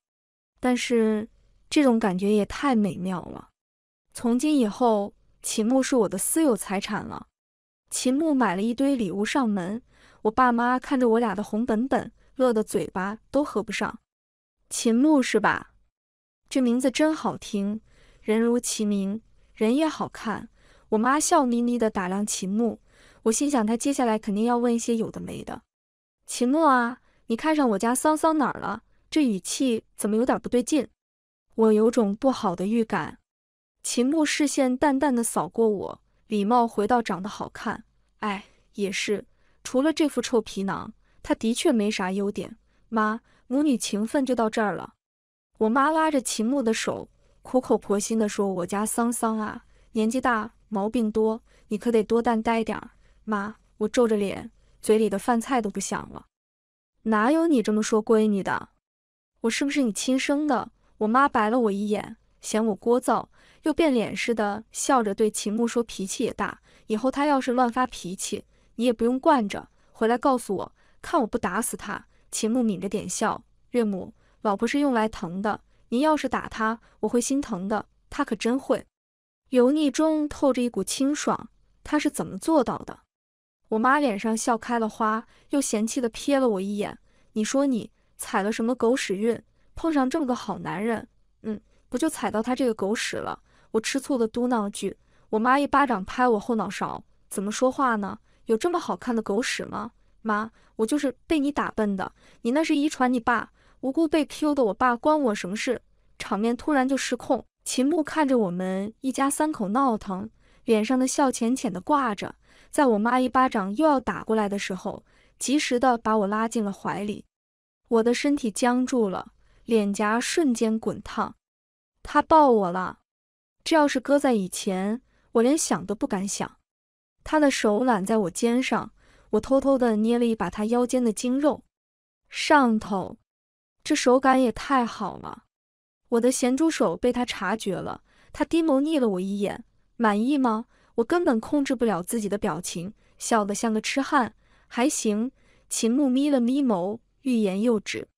但是这种感觉也太美妙了。从今以后，秦牧是我的私有财产了。秦牧买了一堆礼物上门，我爸妈看着我俩的红本本，乐得嘴巴都合不上。秦牧是吧？这名字真好听，人如其名，人也好看。我妈笑眯眯地打量秦牧，我心想他接下来肯定要问一些有的没的。秦牧啊。你看上我家桑桑哪儿了？这语气怎么有点不对劲？我有种不好的预感。秦牧视线淡淡的扫过我，礼貌回到：“长得好看。”哎，也是，除了这副臭皮囊，他的确没啥优点。妈，母女情分就到这儿了。我妈拉着秦牧的手，苦口婆心地说：“我家桑桑啊，年纪大，毛病多，你可得多担待点。”妈，我皱着脸，嘴里的饭菜都不想了。哪有你这么说闺女的？我是不是你亲生的？我妈白了我一眼，嫌我聒噪，又变脸似的笑着对秦牧说：“脾气也大，以后他要是乱发脾气，你也不用惯着。回来告诉我，看我不打死他。”秦牧抿着点笑：“岳母，老婆是用来疼的，您要是打她，我会心疼的。她可真会，油腻中透着一股清爽，他是怎么做到的？”我妈脸上笑开了花，又嫌弃的瞥了我一眼。你说你踩了什么狗屎运，碰上这么个好男人？嗯，不就踩到他这个狗屎了？我吃醋的嘟囔了句。我妈一巴掌拍我后脑勺，怎么说话呢？有这么好看的狗屎吗？妈，我就是被你打笨的，你那是遗传你爸，无辜被 Q 的。我爸关我什么事？场面突然就失控。秦牧看着我们一家三口闹腾，脸上的笑浅浅的挂着。在我妈一巴掌又要打过来的时候，及时的把我拉进了怀里。我的身体僵住了，脸颊瞬间滚烫。他抱我了，这要是搁在以前，我连想都不敢想。他的手揽在我肩上，我偷偷的捏了一把他腰间的精肉，上头，这手感也太好了。我的咸猪手被他察觉了，他低眸睨了我一眼，满意吗？我根本控制不了自己的表情，笑得像个痴汉，还行。秦牧眯了眯眸，欲言又止。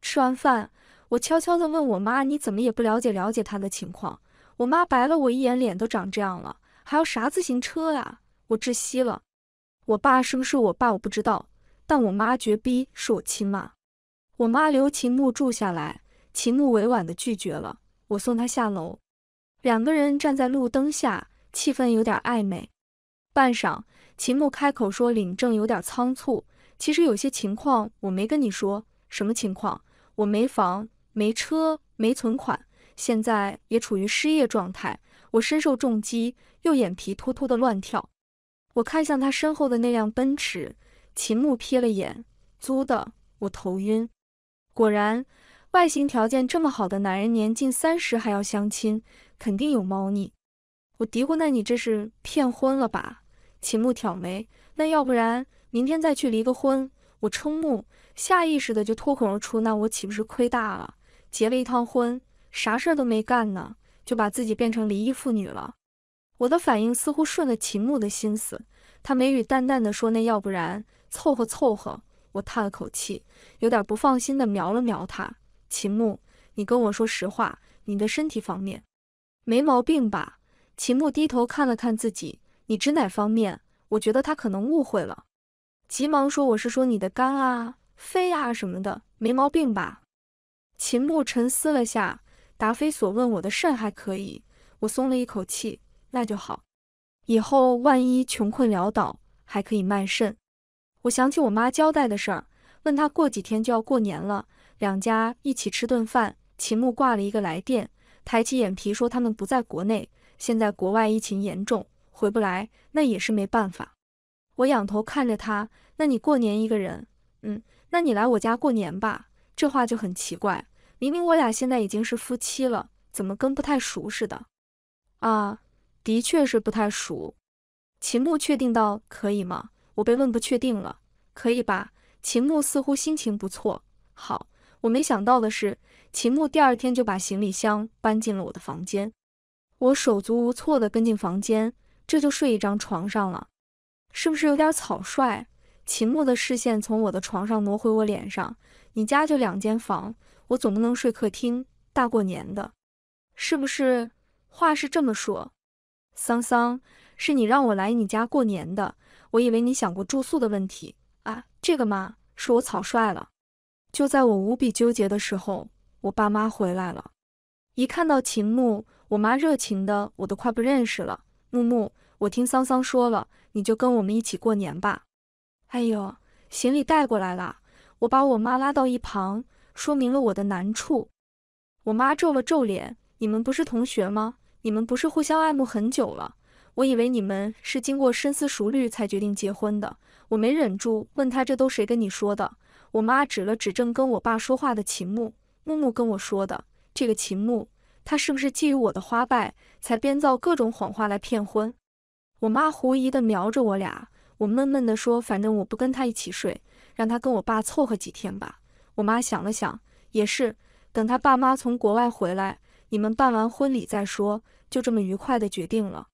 吃完饭，我悄悄地问我妈：“你怎么也不了解了解他的情况？”我妈白了我一眼，脸都长这样了，还要啥自行车呀？我窒息了。我爸是不是我爸我不知道，但我妈绝逼是我亲妈。我妈留秦牧住下来，秦牧委婉地拒绝了。我送他下楼，两个人站在路灯下。气氛有点暧昧，半晌，秦牧开口说：“领证有点仓促，其实有些情况我没跟你说。什么情况？我没房，没车，没存款，现在也处于失业状态，我身受重击，右眼皮突突的乱跳。”我看向他身后的那辆奔驰，秦牧瞥了眼，租的。我头晕。果然，外形条件这么好的男人，年近三十还要相亲，肯定有猫腻。我嘀咕：“那你这是骗婚了吧？”秦牧挑眉：“那要不然明天再去离个婚？”我瞠目，下意识的就脱口而出：“那我岂不是亏大了？结了一趟婚，啥事儿都没干呢，就把自己变成离异妇女了。”我的反应似乎顺了秦牧的心思，他眉宇淡淡的说：“那要不然凑合凑合。”我叹了口气，有点不放心的瞄了瞄他，秦牧，你跟我说实话，你的身体方面没毛病吧？秦牧低头看了看自己，你指哪方面？我觉得他可能误会了，急忙说：“我是说你的肝啊、肺啊什么的，没毛病吧？”秦牧沉思了下，答非所问：“我的肾还可以。”我松了一口气：“那就好，以后万一穷困潦倒，还可以卖肾。”我想起我妈交代的事儿，问她过几天就要过年了，两家一起吃顿饭。秦牧挂了一个来电，抬起眼皮说：“他们不在国内。”现在国外疫情严重，回不来，那也是没办法。我仰头看着他，那你过年一个人，嗯，那你来我家过年吧。这话就很奇怪，明明我俩现在已经是夫妻了，怎么跟不太熟似的？啊，的确是不太熟。秦牧确定道，可以吗？我被问不确定了，可以吧？秦牧似乎心情不错，好。我没想到的是，秦牧第二天就把行李箱搬进了我的房间。我手足无措地跟进房间，这就睡一张床上了，是不是有点草率？秦牧的视线从我的床上挪回我脸上。你家就两间房，我总不能睡客厅。大过年的，是不是？话是这么说，桑桑，是你让我来你家过年的，我以为你想过住宿的问题啊。这个嘛，是我草率了。就在我无比纠结的时候，我爸妈回来了，一看到秦牧。我妈热情的我都快不认识了。木木，我听桑桑说了，你就跟我们一起过年吧。哎呦，行李带过来了。我把我妈拉到一旁，说明了我的难处。我妈皱了皱脸，你们不是同学吗？你们不是互相爱慕很久了？我以为你们是经过深思熟虑才决定结婚的。我没忍住，问她：“这都谁跟你说的？我妈指了指正跟我爸说话的秦牧，木木跟我说的。这个秦牧。他是不是觊觎我的花败，才编造各种谎话来骗婚？我妈狐疑的瞄着我俩，我闷闷的说：“反正我不跟他一起睡，让他跟我爸凑合几天吧。”我妈想了想，也是，等他爸妈从国外回来，你们办完婚礼再说。就这么愉快的决定了。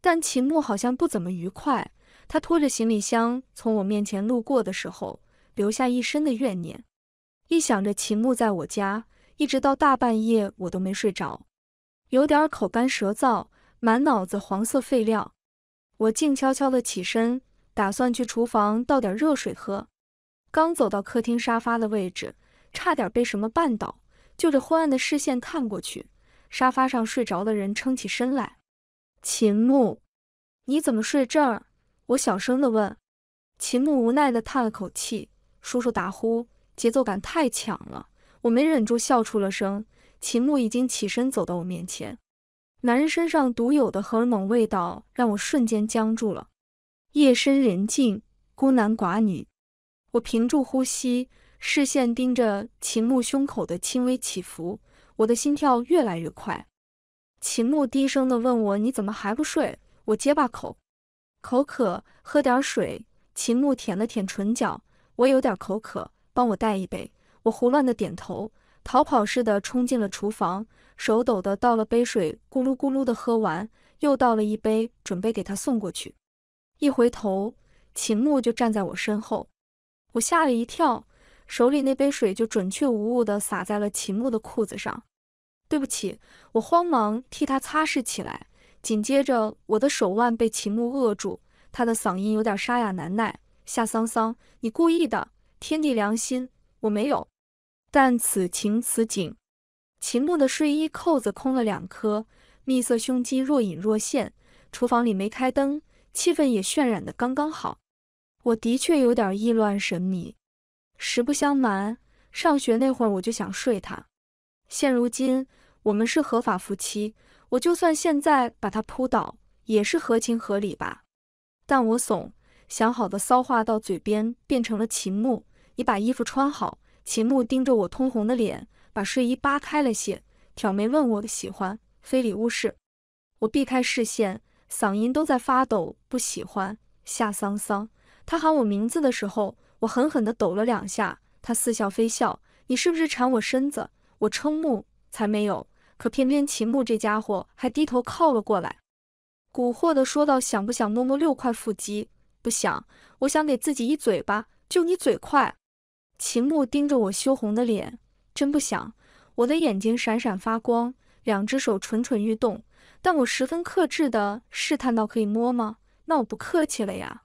但秦牧好像不怎么愉快，他拖着行李箱从我面前路过的时候，留下一身的怨念。一想着秦牧在我家，一直到大半夜，我都没睡着，有点口干舌燥，满脑子黄色废料。我静悄悄地起身，打算去厨房倒点热水喝。刚走到客厅沙发的位置，差点被什么绊倒，就着昏暗的视线看过去，沙发上睡着的人撑起身来。秦牧，你怎么睡这儿？我小声地问。秦牧无奈地叹了口气：“叔叔打呼，节奏感太强了。”我没忍住笑出了声，秦牧已经起身走到我面前，男人身上独有的荷尔蒙味道让我瞬间僵住了。夜深人静，孤男寡女，我屏住呼吸，视线盯着秦牧胸口的轻微起伏，我的心跳越来越快。秦牧低声的问我：“你怎么还不睡？”我结巴口，口渴，喝点水。秦牧舔了舔唇角，我有点口渴，帮我带一杯。我胡乱的点头，逃跑似的冲进了厨房，手抖的倒了杯水，咕噜咕噜的喝完，又倒了一杯准备给他送过去。一回头，秦牧就站在我身后，我吓了一跳，手里那杯水就准确无误的洒在了秦牧的裤子上。对不起，我慌忙替他擦拭起来。紧接着，我的手腕被秦牧扼住，他的嗓音有点沙哑难耐。夏桑桑，你故意的，天地良心！我没有，但此情此景，秦牧的睡衣扣子空了两颗，蜜色胸肌若隐若现。厨房里没开灯，气氛也渲染的刚刚好。我的确有点意乱神迷。实不相瞒，上学那会儿我就想睡他，现如今我们是合法夫妻，我就算现在把他扑倒，也是合情合理吧。但我怂，想好的骚话到嘴边变成了秦牧。你把衣服穿好。秦牧盯着我通红的脸，把睡衣扒开了些，挑眉问我的喜欢非礼勿视。我避开视线，嗓音都在发抖，不喜欢。夏桑桑，他喊我名字的时候，我狠狠地抖了两下。他似笑非笑，你是不是馋我身子？我瞠目，才没有。可偏偏秦牧这家伙还低头靠了过来，蛊惑地说道，想不想摸摸六块腹肌？不想，我想给自己一嘴巴，就你嘴快。秦牧盯着我羞红的脸，真不想。我的眼睛闪闪发光，两只手蠢蠢欲动，但我十分克制的试探到：“可以摸吗？”“那我不客气了呀。”“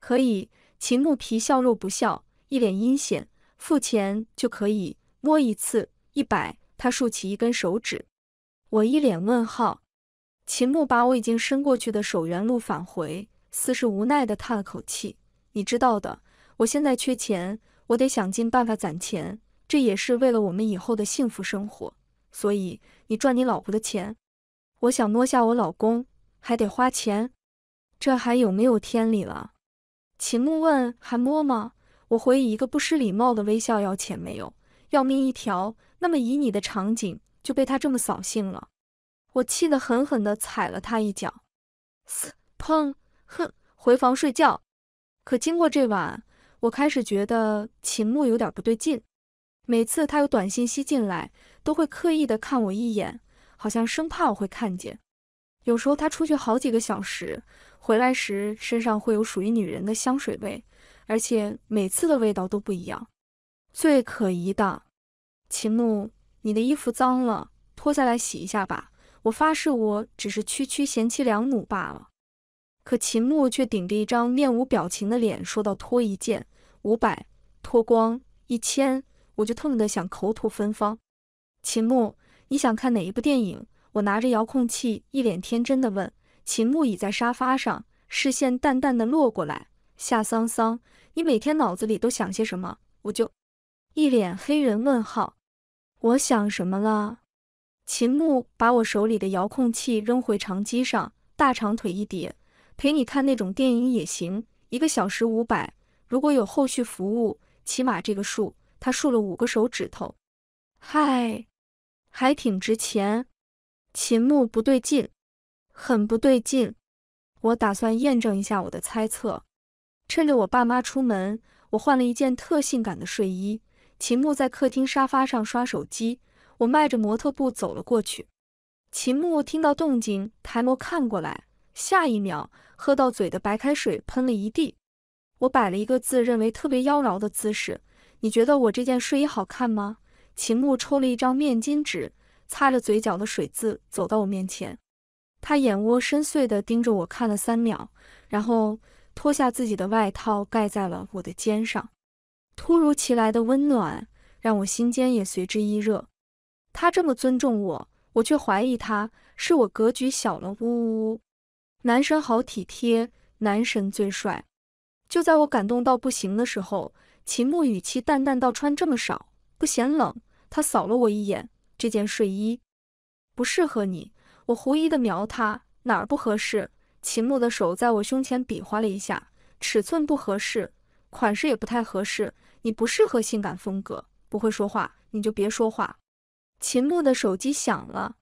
可以。”秦牧皮笑肉不笑，一脸阴险：“付钱就可以摸一次，一百。”他竖起一根手指。我一脸问号。秦牧把我已经伸过去的手原路返回，似是无奈的叹了口气：“你知道的，我现在缺钱。”我得想尽办法攒钱，这也是为了我们以后的幸福生活。所以你赚你老婆的钱，我想摸下我老公还得花钱，这还有没有天理了？秦牧问，还摸吗？我回以一个不失礼貌的微笑，要钱没有，要命一条。那么以你的场景就被他这么扫兴了，我气得狠狠地踩了他一脚，砰！哼，回房睡觉。可经过这晚。我开始觉得秦牧有点不对劲，每次他有短信息进来，都会刻意的看我一眼，好像生怕我会看见。有时候他出去好几个小时，回来时身上会有属于女人的香水味，而且每次的味道都不一样。最可疑的，秦牧，你的衣服脏了，脱下来洗一下吧。我发誓，我只是区区贤妻良母罢了。可秦牧却顶着一张面无表情的脸，说到脱一件。五百脱光一千，我就痛得的想口吐芬芳。秦牧，你想看哪一部电影？我拿着遥控器，一脸天真的问。秦牧倚在沙发上，视线淡淡的落过来。夏桑桑，你每天脑子里都想些什么？我就一脸黑人问号。我想什么了？秦牧把我手里的遥控器扔回长机上，大长腿一叠，陪你看那种电影也行，一个小时五百。如果有后续服务，起码这个数他竖了五个手指头，嗨，还挺值钱。秦牧不对劲，很不对劲。我打算验证一下我的猜测。趁着我爸妈出门，我换了一件特性感的睡衣。秦牧在客厅沙发上刷手机，我迈着模特步走了过去。秦牧听到动静，抬眸看过来，下一秒，喝到嘴的白开水喷了一地。我摆了一个自认为特别妖娆的姿势，你觉得我这件睡衣好看吗？秦牧抽了一张面巾纸，擦着嘴角的水渍，走到我面前。他眼窝深邃地盯着我看了三秒，然后脱下自己的外套盖在了我的肩上。突如其来的温暖让我心间也随之一热。他这么尊重我，我却怀疑他是我格局小了。呜呜呜，男神好体贴，男神最帅。就在我感动到不行的时候，秦牧语气淡淡道：“穿这么少不显冷。”他扫了我一眼，这件睡衣不适合你。我狐疑的瞄他，哪儿不合适？秦牧的手在我胸前比划了一下，尺寸不合适，款式也不太合适。你不适合性感风格，不会说话，你就别说话。秦牧的手机响了，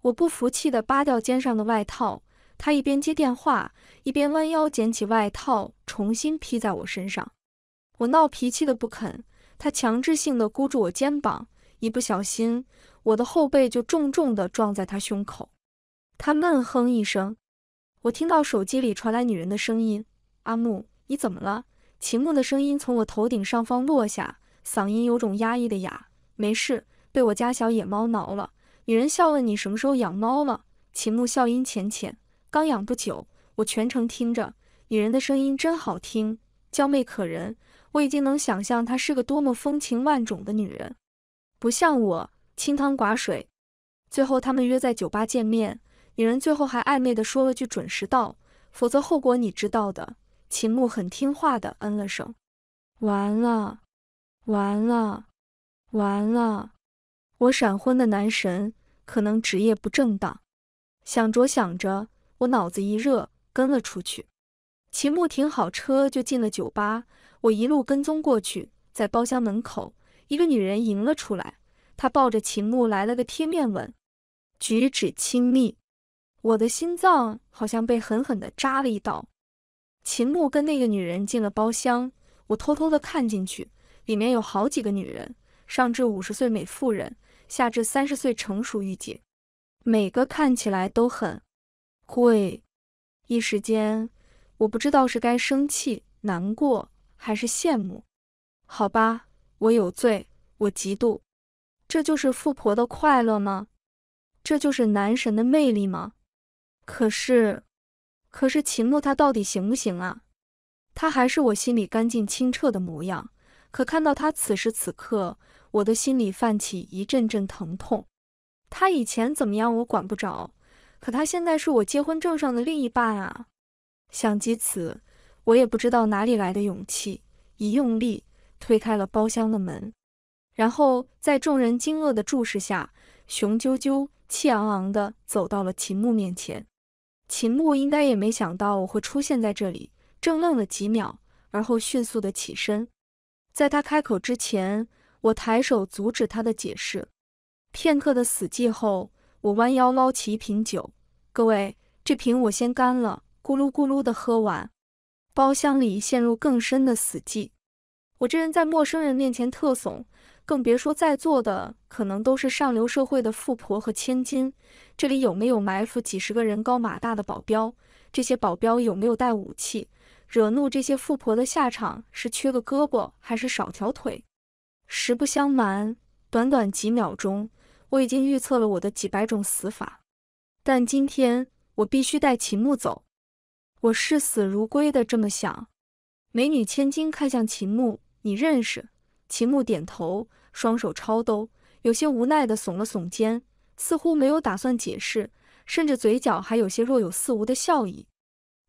我不服气的扒掉肩上的外套。他一边接电话，一边弯腰捡起外套，重新披在我身上。我闹脾气的不肯，他强制性的箍住我肩膀，一不小心，我的后背就重重的撞在他胸口。他闷哼一声。我听到手机里传来女人的声音：“阿木，你怎么了？”秦牧的声音从我头顶上方落下，嗓音有种压抑的哑。没事，被我家小野猫挠了。女人笑问：“你什么时候养猫了？”秦牧笑音浅浅。刚养不久，我全程听着女人的声音真好听，娇媚可人，我已经能想象她是个多么风情万种的女人，不像我清汤寡水。最后他们约在酒吧见面，女人最后还暧昧的说了句准时到，否则后果你知道的。秦牧很听话的嗯了声。完了，完了，完了，我闪婚的男神可能职业不正当，想着想着。我脑子一热，跟了出去。秦牧停好车就进了酒吧，我一路跟踪过去，在包厢门口，一个女人迎了出来，她抱着秦牧来了个贴面吻，举止亲密，我的心脏好像被狠狠地扎了一刀。秦牧跟那个女人进了包厢，我偷偷地看进去，里面有好几个女人，上至五十岁美妇人，下至三十岁成熟御姐，每个看起来都很。会，一时间我不知道是该生气、难过还是羡慕。好吧，我有罪，我嫉妒。这就是富婆的快乐吗？这就是男神的魅力吗？可是，可是秦墨他到底行不行啊？他还是我心里干净清澈的模样。可看到他此时此刻，我的心里泛起一阵阵疼痛。他以前怎么样，我管不着。可他现在是我结婚证上的另一半啊！想及此，我也不知道哪里来的勇气，一用力推开了包厢的门，然后在众人惊愕的注视下，雄赳赳、气昂昂地走到了秦牧面前。秦牧应该也没想到我会出现在这里，正愣了几秒，而后迅速地起身。在他开口之前，我抬手阻止他的解释。片刻的死寂后。我弯腰捞起一瓶酒，各位，这瓶我先干了，咕噜咕噜的喝完。包厢里陷入更深的死寂。我这人在陌生人面前特怂，更别说在座的可能都是上流社会的富婆和千金。这里有没有埋伏几十个人高马大的保镖？这些保镖有没有带武器？惹怒这些富婆的下场是缺个胳膊还是少条腿？实不相瞒，短短几秒钟。我已经预测了我的几百种死法，但今天我必须带秦牧走。我视死如归的这么想。美女千金看向秦牧，你认识？秦牧点头，双手抄兜，有些无奈的耸了耸肩，似乎没有打算解释，甚至嘴角还有些若有似无的笑意。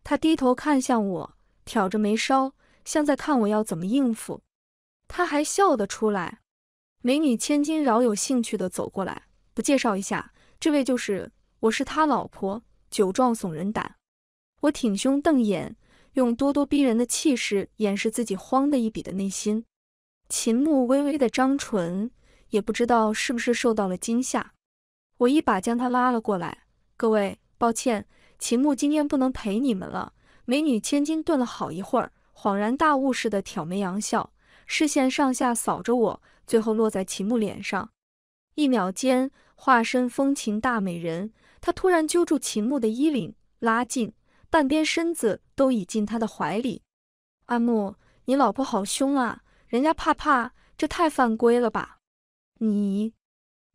他低头看向我，挑着眉梢，像在看我要怎么应付。他还笑得出来？美女千金饶有兴趣的走过来，不介绍一下，这位就是我，是他老婆。酒壮怂人胆，我挺胸瞪眼，用咄咄逼人的气势掩饰自己慌的一比的内心。秦牧微微的张唇，也不知道是不是受到了惊吓。我一把将他拉了过来。各位，抱歉，秦牧今天不能陪你们了。美女千金顿了好一会儿，恍然大悟似的挑眉扬笑，视线上下扫着我。最后落在秦牧脸上，一秒间化身风情大美人。她突然揪住秦牧的衣领，拉近，半边身子都倚进他的怀里。阿木，你老婆好凶啊！人家怕怕，这太犯规了吧？你，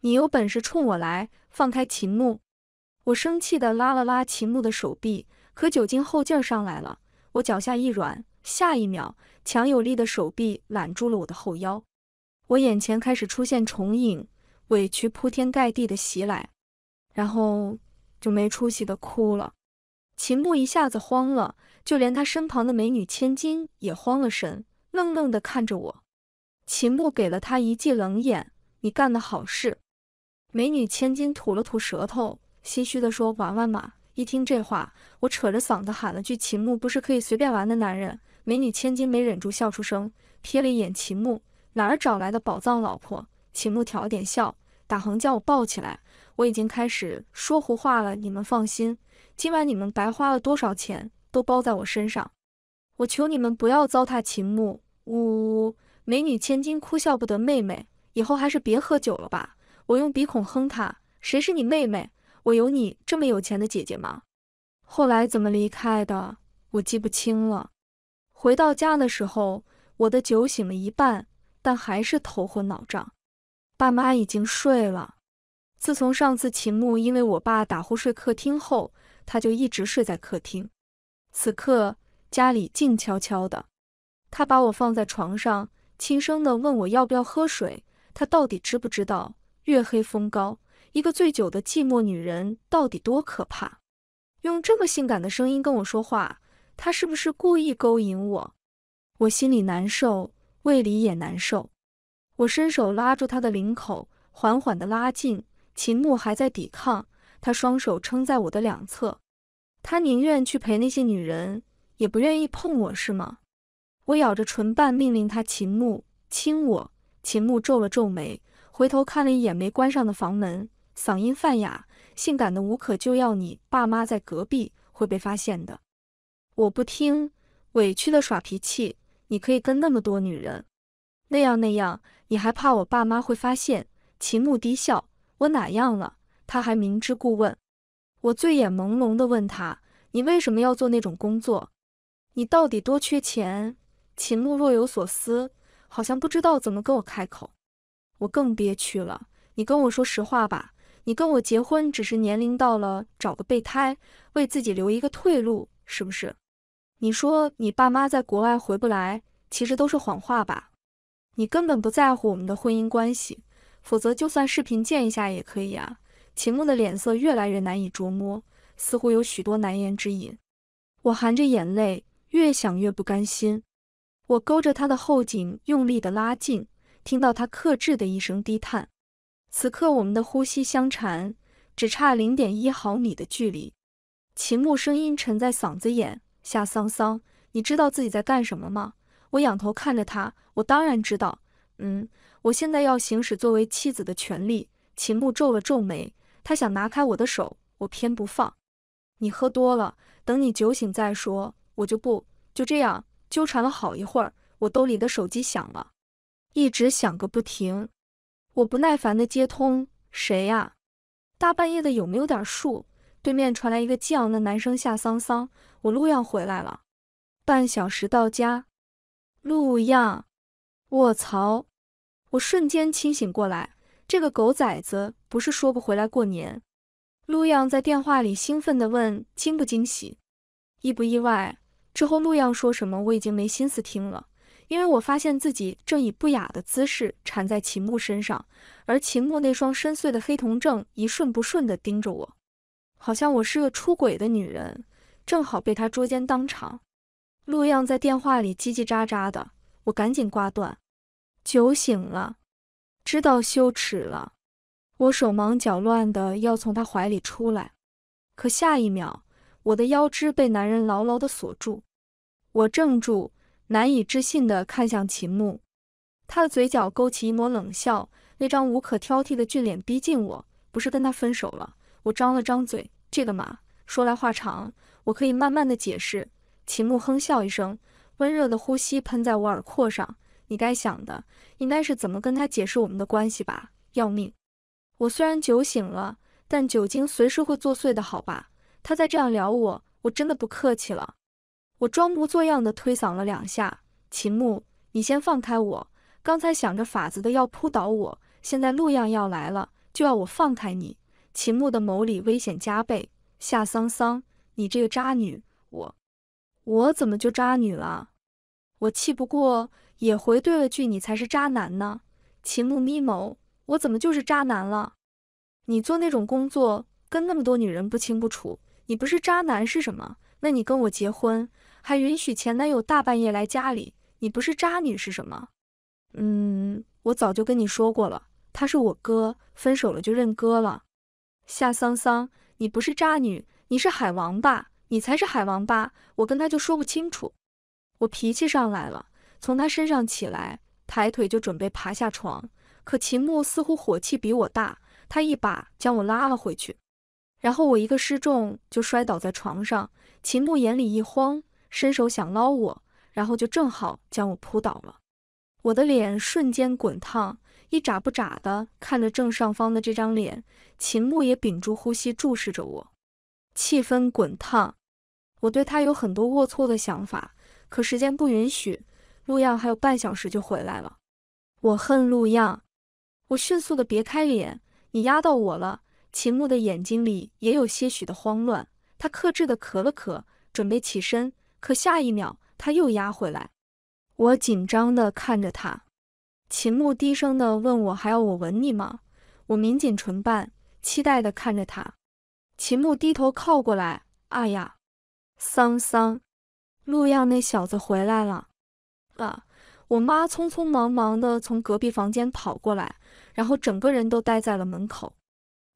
你有本事冲我来！放开秦牧！我生气的拉了拉秦牧的手臂，可酒精后劲上来了，我脚下一软，下一秒，强有力的手臂揽住了我的后腰。我眼前开始出现重影，委屈铺天盖地的袭来，然后就没出息的哭了。秦牧一下子慌了，就连他身旁的美女千金也慌了神，愣愣的看着我。秦牧给了他一记冷眼：“你干的好事。”美女千金吐了吐舌头，心虚的说：“玩玩嘛。”一听这话，我扯着嗓子喊了句：“秦牧不是可以随便玩的男人。”美女千金没忍住笑出声，瞥了一眼秦牧。哪儿找来的宝藏老婆？秦牧挑了点笑，打横叫我抱起来。我已经开始说胡话了，你们放心，今晚你们白花了多少钱都包在我身上。我求你们不要糟蹋秦牧。呜呜，美女千金哭笑不得。妹妹，以后还是别喝酒了吧。我用鼻孔哼他。谁是你妹妹？我有你这么有钱的姐姐吗？后来怎么离开的？我记不清了。回到家的时候，我的酒醒了一半。但还是头昏脑胀，爸妈已经睡了。自从上次秦牧因为我爸打呼睡客厅后，他就一直睡在客厅。此刻家里静悄悄的，他把我放在床上，轻声的问我要不要喝水。他到底知不知道月黑风高，一个醉酒的寂寞女人到底多可怕？用这么性感的声音跟我说话，他是不是故意勾引我？我心里难受。胃里也难受，我伸手拉住他的领口，缓缓地拉近。秦牧还在抵抗，他双手撑在我的两侧，他宁愿去陪那些女人，也不愿意碰我，是吗？我咬着唇瓣，命令他：“秦牧，亲我。”秦牧皱了皱眉，回头看了一眼没关上的房门，嗓音泛哑，性感的无可救药：“你爸妈在隔壁，会被发现的。”我不听，委屈的耍脾气。你可以跟那么多女人，那样那样，你还怕我爸妈会发现？秦牧低笑，我哪样了？他还明知故问。我醉眼朦胧地问他，你为什么要做那种工作？你到底多缺钱？秦牧若有所思，好像不知道怎么跟我开口。我更憋屈了，你跟我说实话吧，你跟我结婚只是年龄到了，找个备胎，为自己留一个退路，是不是？你说你爸妈在国外回不来，其实都是谎话吧？你根本不在乎我们的婚姻关系，否则就算视频见一下也可以啊！秦牧的脸色越来越难以捉摸，似乎有许多难言之隐。我含着眼泪，越想越不甘心。我勾着他的后颈，用力的拉近，听到他克制的一声低叹。此刻我们的呼吸相缠，只差零点一毫米的距离。秦牧声音沉在嗓子眼。夏桑桑，你知道自己在干什么吗？我仰头看着他，我当然知道。嗯，我现在要行使作为妻子的权利。秦牧皱了皱眉，他想拿开我的手，我偏不放。你喝多了，等你酒醒再说。我就不就这样纠缠了好一会儿。我兜里的手机响了，一直响个不停。我不耐烦地接通，谁呀？大半夜的有没有点数？对面传来一个激昂的男声：“夏桑桑，我陆样回来了，半小时到家。”陆样，卧槽！我瞬间清醒过来，这个狗崽子不是说不回来过年。陆样在电话里兴奋地问：“惊不惊喜，意不意外？”之后陆样说什么我已经没心思听了，因为我发现自己正以不雅的姿势缠在秦牧身上，而秦牧那双深邃的黑瞳正一瞬不瞬地盯着我。好像我是个出轨的女人，正好被他捉奸当场。陆漾在电话里叽叽喳喳的，我赶紧挂断。酒醒了，知道羞耻了。我手忙脚乱的要从他怀里出来，可下一秒，我的腰肢被男人牢牢的锁住。我怔住，难以置信的看向秦牧，他的嘴角勾起一抹冷笑，那张无可挑剔的俊脸逼近我，不是跟他分手了？我张了张嘴，这个嘛，说来话长，我可以慢慢的解释。秦牧哼笑一声，温热的呼吸喷在我耳廓上。你该想的，应该是怎么跟他解释我们的关系吧？要命！我虽然酒醒了，但酒精随时会作祟的，好吧？他再这样撩我，我真的不客气了。我装模作样的推搡了两下，秦牧，你先放开我。刚才想着法子的要扑倒我，现在路样要来了，就要我放开你。秦牧的眸里危险加倍，夏桑桑，你这个渣女，我，我怎么就渣女了？我气不过，也回怼了句，你才是渣男呢。秦牧眯眸，我怎么就是渣男了？你做那种工作，跟那么多女人不清不楚，你不是渣男是什么？那你跟我结婚，还允许前男友大半夜来家里，你不是渣女是什么？嗯，我早就跟你说过了，他是我哥，分手了就认哥了。夏桑桑，你不是渣女，你是海王吧？你才是海王吧？我跟他就说不清楚，我脾气上来了，从他身上起来，抬腿就准备爬下床，可秦牧似乎火气比我大，他一把将我拉了回去，然后我一个失重就摔倒在床上，秦牧眼里一慌，伸手想捞我，然后就正好将我扑倒了，我的脸瞬间滚烫。一眨不眨的看着正上方的这张脸，秦牧也屏住呼吸注视着我，气氛滚烫。我对他有很多龌龊的想法，可时间不允许。陆漾还有半小时就回来了，我恨陆漾。我迅速的别开脸，你压到我了。秦牧的眼睛里也有些许的慌乱，他克制的咳了咳，准备起身，可下一秒他又压回来。我紧张的看着他。秦牧低声的问我：“还要我吻你吗？”我抿紧唇瓣，期待的看着他。秦牧低头靠过来。哎呀，桑桑，陆漾那小子回来了。啊！我妈匆匆忙忙的从隔壁房间跑过来，然后整个人都呆在了门口。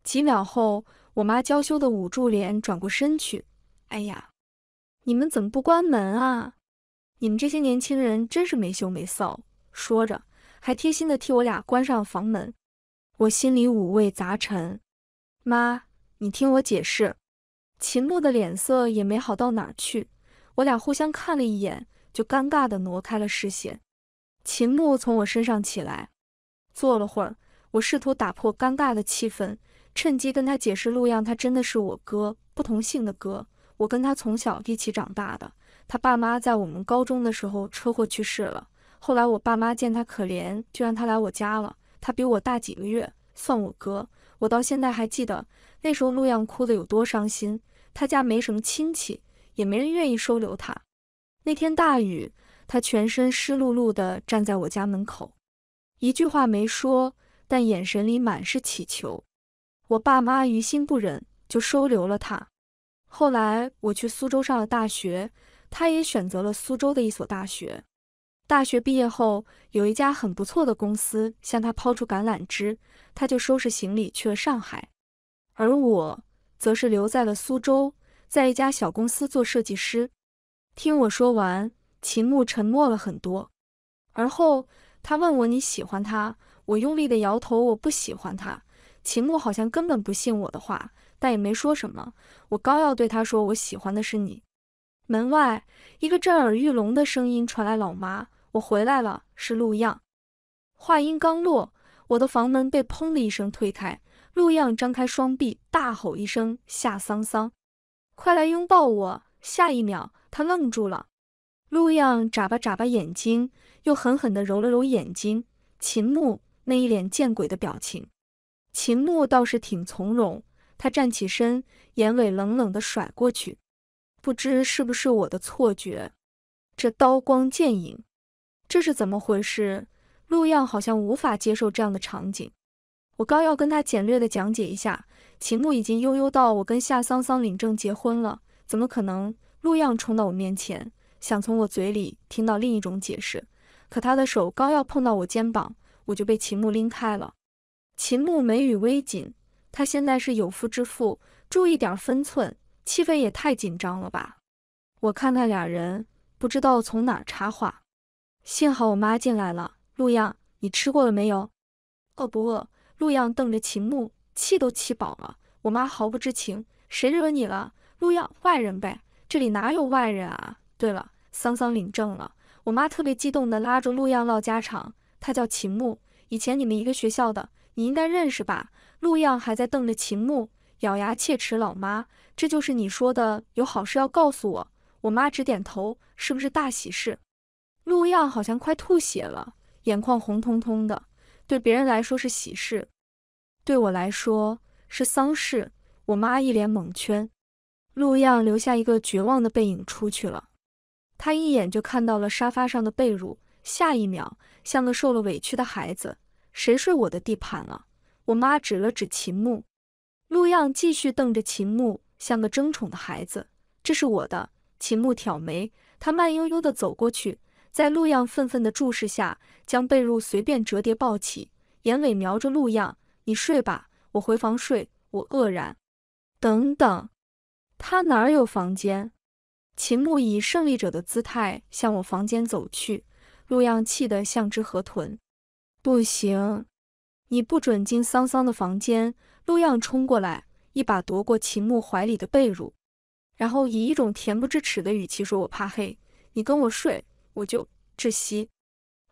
几秒后，我妈娇羞的捂住脸，转过身去。哎呀，你们怎么不关门啊？你们这些年轻人真是没羞没臊。说着。还贴心的替我俩关上房门，我心里五味杂陈。妈，你听我解释。秦牧的脸色也没好到哪儿去，我俩互相看了一眼，就尴尬地挪开了视线。秦牧从我身上起来，坐了会儿。我试图打破尴尬的气氛，趁机跟他解释：陆样，他真的是我哥，不同姓的哥。我跟他从小一起长大的，他爸妈在我们高中的时候车祸去世了。后来我爸妈见他可怜，就让他来我家了。他比我大几个月，算我哥。我到现在还记得那时候陆样哭得有多伤心。他家没什么亲戚，也没人愿意收留他。那天大雨，他全身湿漉漉的站在我家门口，一句话没说，但眼神里满是乞求。我爸妈于心不忍，就收留了他。后来我去苏州上了大学，他也选择了苏州的一所大学。大学毕业后，有一家很不错的公司向他抛出橄榄枝，他就收拾行李去了上海，而我则是留在了苏州，在一家小公司做设计师。听我说完，秦牧沉默了很多，而后他问我你喜欢他，我用力的摇头，我不喜欢他。秦牧好像根本不信我的话，但也没说什么。我刚要对他说，我喜欢的是你。门外一个震耳欲聋的声音传来：“老妈，我回来了。”是陆样。话音刚落，我的房门被砰的一声推开，陆样张开双臂，大吼一声：“夏桑桑，快来拥抱我！”下一秒，他愣住了。陆样眨巴眨巴眼睛，又狠狠地揉了揉眼睛。秦牧那一脸见鬼的表情。秦牧倒是挺从容，他站起身，眼尾冷冷地甩过去。不知是不是我的错觉，这刀光剑影，这是怎么回事？陆样好像无法接受这样的场景。我刚要跟他简略的讲解一下，秦牧已经悠悠到我跟夏桑桑领证结婚了，怎么可能？”陆样冲到我面前，想从我嘴里听到另一种解释，可他的手刚要碰到我肩膀，我就被秦牧拎开了。秦牧眉宇微紧，他现在是有夫之妇，注意点分寸。气氛也太紧张了吧！我看看俩人，不知道从哪插话。幸好我妈进来了。陆样，你吃过了没有？饿不饿？陆样瞪着秦牧，气都气饱了。我妈毫不知情，谁惹你了？陆样，外人呗。这里哪有外人啊？对了，桑桑领证了。我妈特别激动地拉着陆样唠家常。他叫秦牧，以前你们一个学校的，你应该认识吧？陆样还在瞪着秦牧。咬牙切齿，老妈，这就是你说的有好事要告诉我。我妈直点头，是不是大喜事？陆漾好像快吐血了，眼眶红彤彤的。对别人来说是喜事，对我来说是丧事。我妈一脸懵圈。陆漾留下一个绝望的背影出去了。他一眼就看到了沙发上的被褥，下一秒，像个受了委屈的孩子，谁睡我的地盘了？我妈指了指秦牧。陆样继续瞪着秦牧，像个争宠的孩子。这是我的。秦牧挑眉，他慢悠悠地走过去，在陆样愤愤的注视下，将被褥随便折叠抱起，眼尾瞄着陆样：“你睡吧，我回房睡。”我愕然，等等，他哪有房间？秦牧以胜利者的姿态向我房间走去，陆样气得像只河豚：“不行，你不准进桑桑的房间。”陆样冲过来，一把夺过秦牧怀里的被褥，然后以一种恬不知耻的语气说：“我怕黑，你跟我睡，我就窒息。”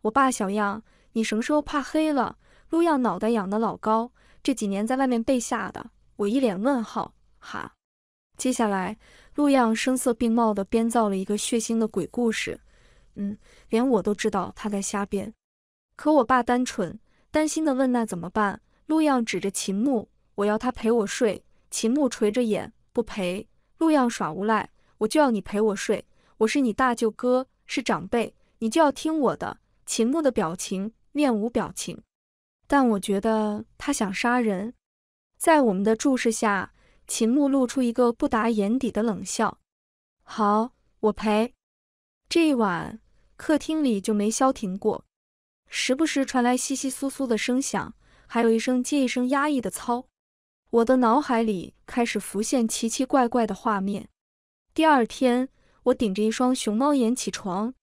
我爸，小样，你什么时候怕黑了？陆样脑袋仰得老高，这几年在外面被吓的，我一脸问号。哈，接下来，陆样声色并茂地编造了一个血腥的鬼故事。嗯，连我都知道他在瞎编。可我爸单纯，担心地问：“那怎么办？”陆样指着秦牧。我要他陪我睡。秦牧垂着眼，不陪。陆漾耍无赖，我就要你陪我睡。我是你大舅哥，是长辈，你就要听我的。秦牧的表情面无表情，但我觉得他想杀人。在我们的注视下，秦牧露出一个不达眼底的冷笑。好，我陪。这一晚，客厅里就没消停过，时不时传来窸窸窣窣的声响，还有一声接一声压抑的操。我的脑海里开始浮现奇奇怪怪的画面。第二天，我顶着一双熊猫眼起床。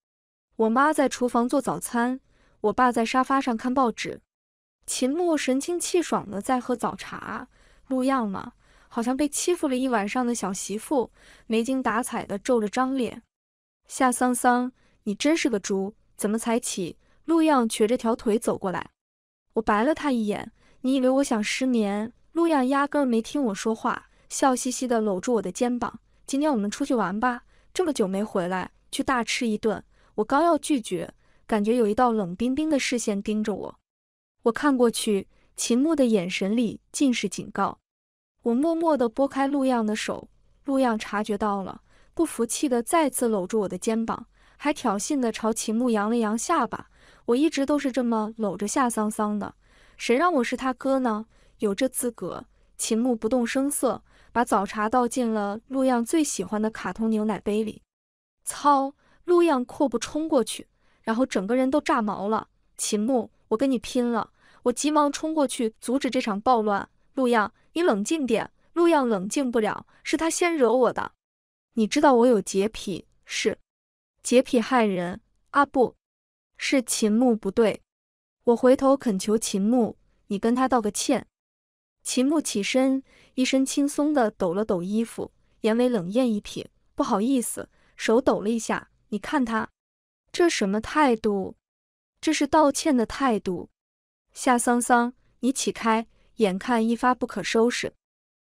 我妈在厨房做早餐，我爸在沙发上看报纸。秦墨神清气爽的在喝早茶。陆样嘛，好像被欺负了一晚上的小媳妇，没精打采的皱着张脸。夏桑桑，你真是个猪，怎么才起？陆样瘸着条腿走过来，我白了他一眼，你以为我想失眠？陆样压根没听我说话，笑嘻嘻的搂住我的肩膀。今天我们出去玩吧，这么久没回来，去大吃一顿。我刚要拒绝，感觉有一道冷冰冰的视线盯着我。我看过去，秦牧的眼神里尽是警告。我默默的拨开陆样的手，陆样察觉到了，不服气的再次搂住我的肩膀，还挑衅的朝秦牧扬了扬下巴。我一直都是这么搂着夏桑桑的，谁让我是他哥呢？有这资格，秦牧不动声色，把早茶倒进了陆漾最喜欢的卡通牛奶杯里。操！陆漾阔步冲过去，然后整个人都炸毛了。秦牧，我跟你拼了！我急忙冲过去阻止这场暴乱。陆漾，你冷静点。陆漾冷静不了，是他先惹我的。你知道我有洁癖，是洁癖害人。阿布，是秦牧不对。我回头恳求秦牧，你跟他道个歉。秦牧起身，一身轻松地抖了抖衣服，眼尾冷艳一撇，不好意思，手抖了一下。你看他，这什么态度？这是道歉的态度。夏桑桑，你起开！眼看一发不可收拾。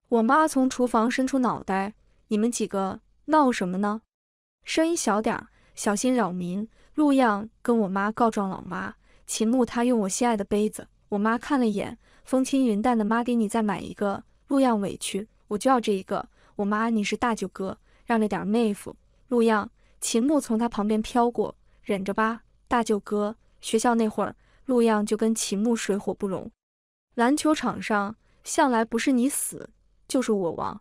我妈从厨房伸出脑袋，你们几个闹什么呢？声音小点儿，小心扰民。陆漾跟我妈告状，老妈，秦牧他用我心爱的杯子。我妈看了一眼。风轻云淡的妈给你再买一个，陆样委屈，我就要这一个。我妈，你是大舅哥，让着点妹夫。陆样，秦牧从他旁边飘过，忍着吧，大舅哥。学校那会儿，陆样就跟秦牧水火不容。篮球场上向来不是你死就是我亡，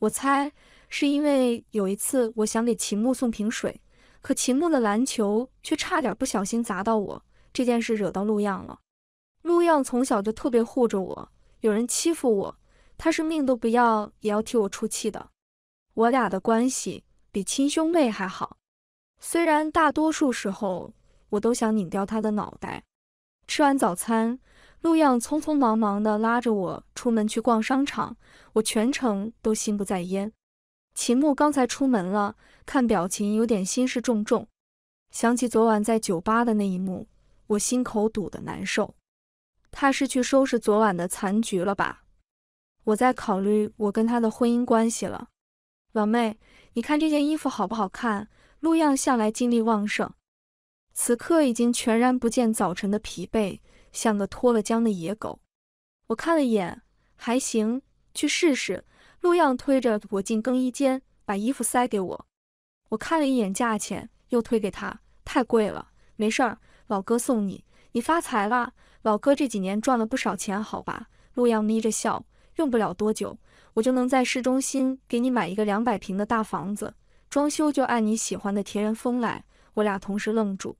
我猜是因为有一次我想给秦牧送瓶水，可秦牧的篮球却差点不小心砸到我，这件事惹到陆样了。陆漾从小就特别护着我，有人欺负我，他是命都不要也要替我出气的。我俩的关系比亲兄妹还好，虽然大多数时候我都想拧掉他的脑袋。吃完早餐，陆漾匆匆忙忙的拉着我出门去逛商场，我全程都心不在焉。秦牧刚才出门了，看表情有点心事重重。想起昨晚在酒吧的那一幕，我心口堵得难受。他是去收拾昨晚的残局了吧？我在考虑我跟他的婚姻关系了。老妹，你看这件衣服好不好看？陆样向来精力旺盛，此刻已经全然不见早晨的疲惫，像个脱了缰的野狗。我看了一眼，还行，去试试。陆样推着我进更衣间，把衣服塞给我。我看了一眼价钱，又推给他，太贵了。没事儿，老哥送你，你发财了。老哥这几年赚了不少钱，好吧？陆阳眯着笑，用不了多久，我就能在市中心给你买一个两百平的大房子，装修就按你喜欢的田园风来。我俩同时愣住，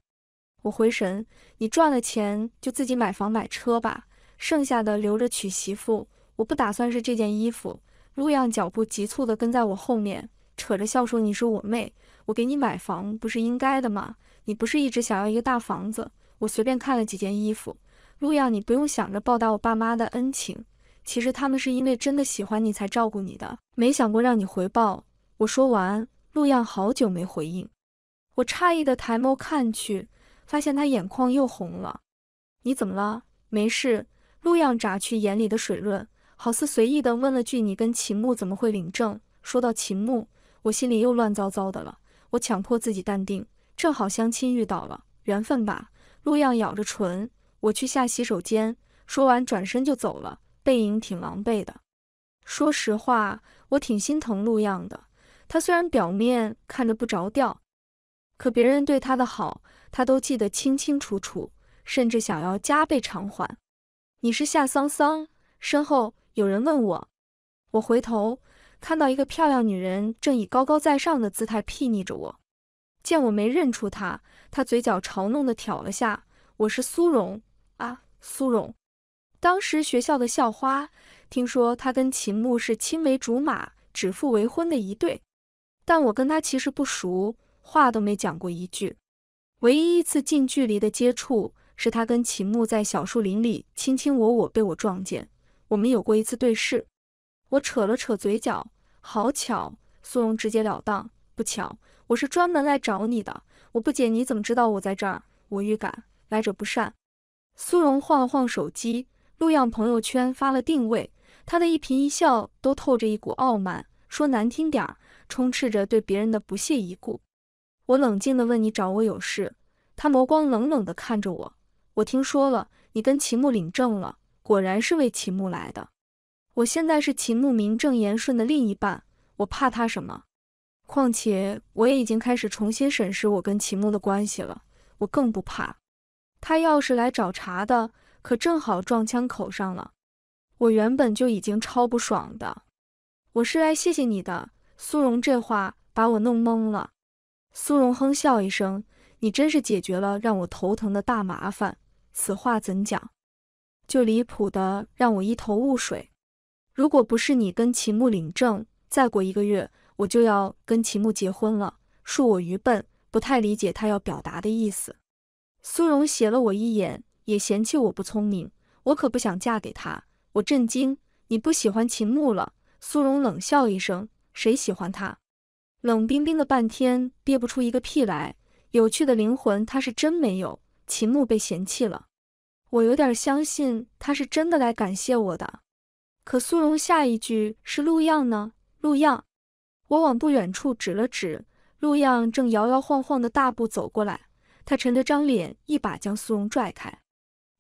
我回神，你赚了钱就自己买房买车吧，剩下的留着娶媳妇。我不打算是这件衣服。陆阳脚步急促地跟在我后面，扯着笑说：“你是我妹，我给你买房不是应该的吗？你不是一直想要一个大房子？我随便看了几件衣服。”陆样，你不用想着报答我爸妈的恩情，其实他们是因为真的喜欢你才照顾你的，没想过让你回报。我说完，陆样好久没回应，我诧异的抬眸看去，发现他眼眶又红了。你怎么了？没事。陆样眨去眼里的水润，好似随意的问了句：“你跟秦牧怎么会领证？”说到秦牧，我心里又乱糟糟的了。我强迫自己淡定，正好相亲遇到了，缘分吧。陆样咬着唇。我去下洗手间，说完转身就走了，背影挺狼狈的。说实话，我挺心疼陆样的，他虽然表面看着不着调，可别人对他的好，他都记得清清楚楚，甚至想要加倍偿还。你是夏桑桑？身后有人问我，我回头看到一个漂亮女人正以高高在上的姿态睥睨着我。见我没认出她，她嘴角嘲弄的挑了下。我是苏荣。啊，苏荣，当时学校的校花，听说她跟秦牧是青梅竹马、指腹为婚的一对，但我跟她其实不熟，话都没讲过一句。唯一一次近距离的接触，是她跟秦牧在小树林里卿卿我我被我撞见，我们有过一次对视。我扯了扯嘴角，好巧。苏荣直截了当，不巧，我是专门来找你的。我不解你怎么知道我在这儿，我预感来者不善。苏荣晃了晃手机，陆漾朋友圈发了定位。他的一颦一笑都透着一股傲慢，说难听点儿，充斥着对别人的不屑一顾。我冷静地问：“你找我有事？”他眸光冷冷地看着我。我听说了，你跟秦牧领证了，果然是为秦牧来的。我现在是秦牧名正言顺的另一半，我怕他什么？况且我也已经开始重新审视我跟秦牧的关系了，我更不怕。他要是来找茬的，可正好撞枪口上了。我原本就已经超不爽的。我是来谢谢你的，苏荣。这话把我弄懵了。苏荣哼笑一声：“你真是解决了让我头疼的大麻烦。”此话怎讲？就离谱的让我一头雾水。如果不是你跟秦牧领证，再过一个月我就要跟秦牧结婚了。恕我愚笨，不太理解他要表达的意思。苏荣斜了我一眼，也嫌弃我不聪明。我可不想嫁给他。我震惊，你不喜欢秦牧了？苏荣冷笑一声，谁喜欢他？冷冰冰的半天憋不出一个屁来，有趣的灵魂他是真没有。秦牧被嫌弃了，我有点相信他是真的来感谢我的。可苏荣下一句是陆样呢？陆样，我往不远处指了指，陆样正摇摇晃晃的大步走过来。他沉着张脸，一把将苏荣拽开，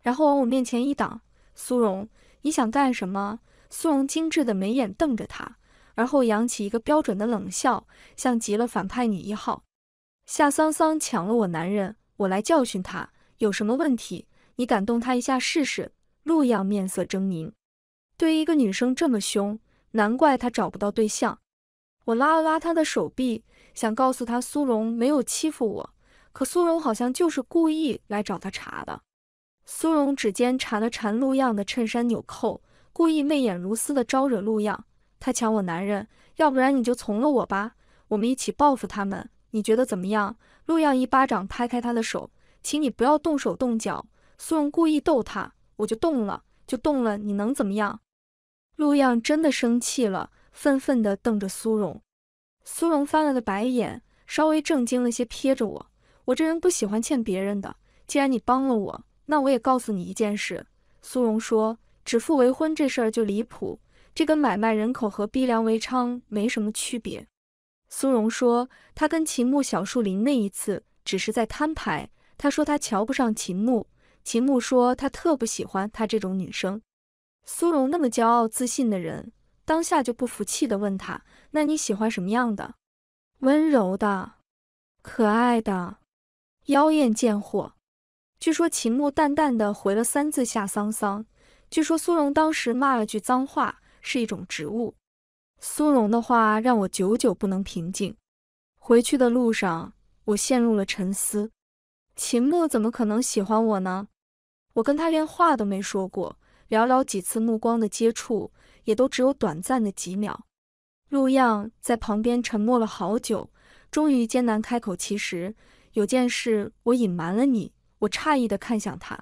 然后往我面前一挡。苏荣，你想干什么？苏荣精致的眉眼瞪着他，而后扬起一个标准的冷笑，像极了反派女一号。夏桑桑抢了我男人，我来教训他。有什么问题？你敢动他一下试试？陆漾面色狰狞，对一个女生这么凶，难怪他找不到对象。我拉了拉他的手臂，想告诉他苏荣没有欺负我。可苏荣好像就是故意来找他查的。苏荣指尖缠了缠陆漾的衬衫纽扣，故意媚眼如丝的招惹陆漾。他抢我男人，要不然你就从了我吧，我们一起报复他们。你觉得怎么样？陆漾一巴掌拍开他的手，请你不要动手动脚。苏荣故意逗他，我就动了，就动了，你能怎么样？陆漾真的生气了，愤愤的瞪着苏荣。苏荣翻了个白眼，稍微正经了些，瞥着我。我这人不喜欢欠别人的，既然你帮了我，那我也告诉你一件事。苏荣说，指腹为婚这事儿就离谱，这跟买卖人口和逼良为娼没什么区别。苏荣说，他跟秦牧小树林那一次只是在摊牌，他说他瞧不上秦牧，秦牧说他特不喜欢他这种女生。苏荣那么骄傲自信的人，当下就不服气的问他，那你喜欢什么样的？温柔的，可爱的。妖艳贱货！据说秦牧淡淡的回了三字下桑桑。据说苏荣当时骂了句脏话，是一种植物。苏荣的话让我久久不能平静。回去的路上，我陷入了沉思。秦牧怎么可能喜欢我呢？我跟他连话都没说过，寥寥几次目光的接触，也都只有短暂的几秒。陆漾在旁边沉默了好久，终于艰难开口：“其实。”有件事我隐瞒了你，我诧异的看向他，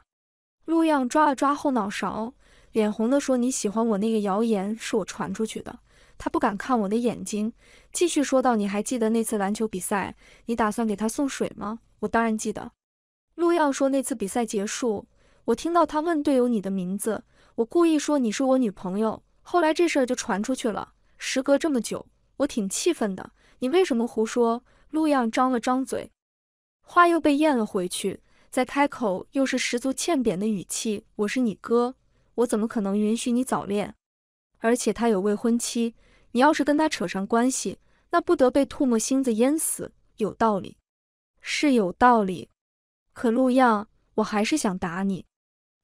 陆样抓了抓后脑勺，脸红的说：“你喜欢我那个谣言是我传出去的。”他不敢看我的眼睛，继续说道：“你还记得那次篮球比赛，你打算给他送水吗？”我当然记得。陆样说：“那次比赛结束，我听到他问队友你的名字，我故意说你是我女朋友，后来这事儿就传出去了。时隔这么久，我挺气愤的，你为什么胡说？”陆样张了张嘴。话又被咽了回去，再开口又是十足欠扁的语气。我是你哥，我怎么可能允许你早恋？而且他有未婚妻，你要是跟他扯上关系，那不得被唾沫星子淹死？有道理，是有道理。可陆漾，我还是想打你。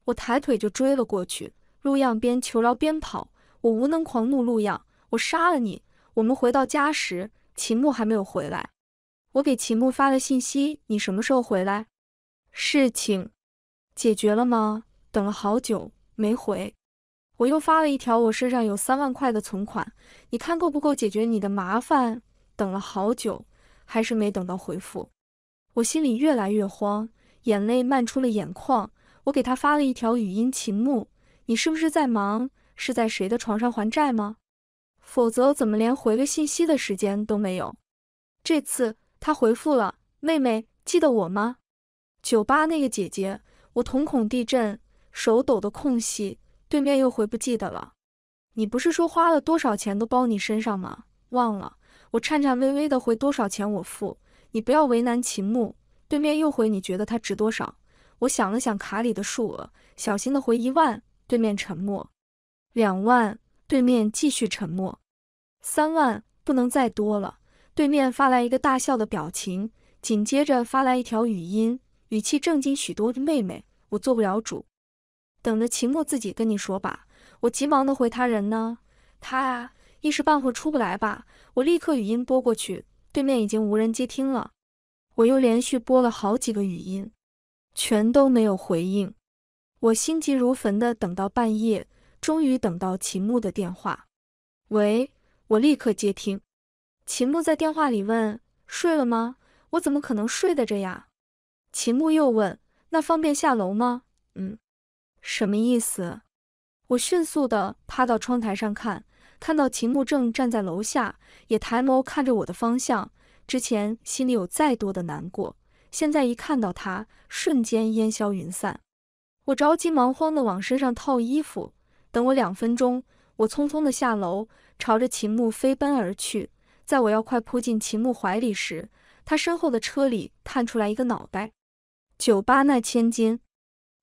我抬腿就追了过去，陆漾边求饶边跑。我无能狂怒，陆漾，我杀了你！我们回到家时，秦牧还没有回来。我给秦牧发了信息，你什么时候回来？事情解决了吗？等了好久没回，我又发了一条，我身上有三万块的存款，你看够不够解决你的麻烦？等了好久，还是没等到回复，我心里越来越慌，眼泪漫出了眼眶。我给他发了一条语音，秦牧，你是不是在忙？是在谁的床上还债吗？否则怎么连回个信息的时间都没有？这次。他回复了妹妹，记得我吗？酒吧那个姐姐，我瞳孔地震，手抖的空隙，对面又回不记得了。你不是说花了多少钱都包你身上吗？忘了，我颤颤巍巍的回多少钱我付，你不要为难秦牧。对面又回你觉得他值多少？我想了想卡里的数额，小心的回一万。对面沉默，两万。对面继续沉默，三万不能再多了。对面发来一个大笑的表情，紧接着发来一条语音，语气正经许多的妹妹，我做不了主，等着秦牧自己跟你说吧。我急忙的回他，人呢？他啊，一时半会出不来吧。我立刻语音拨过去，对面已经无人接听了。我又连续拨了好几个语音，全都没有回应。我心急如焚的等到半夜，终于等到秦牧的电话，喂，我立刻接听。秦牧在电话里问：“睡了吗？”我怎么可能睡得着呀？秦牧又问：“那方便下楼吗？”嗯，什么意思？我迅速的趴到窗台上看，看到秦牧正站在楼下，也抬眸看着我的方向。之前心里有再多的难过，现在一看到他，瞬间烟消云散。我着急忙慌的往身上套衣服，等我两分钟。我匆匆的下楼，朝着秦牧飞奔而去。在我要快扑进秦牧怀里时，他身后的车里探出来一个脑袋。酒吧那千金，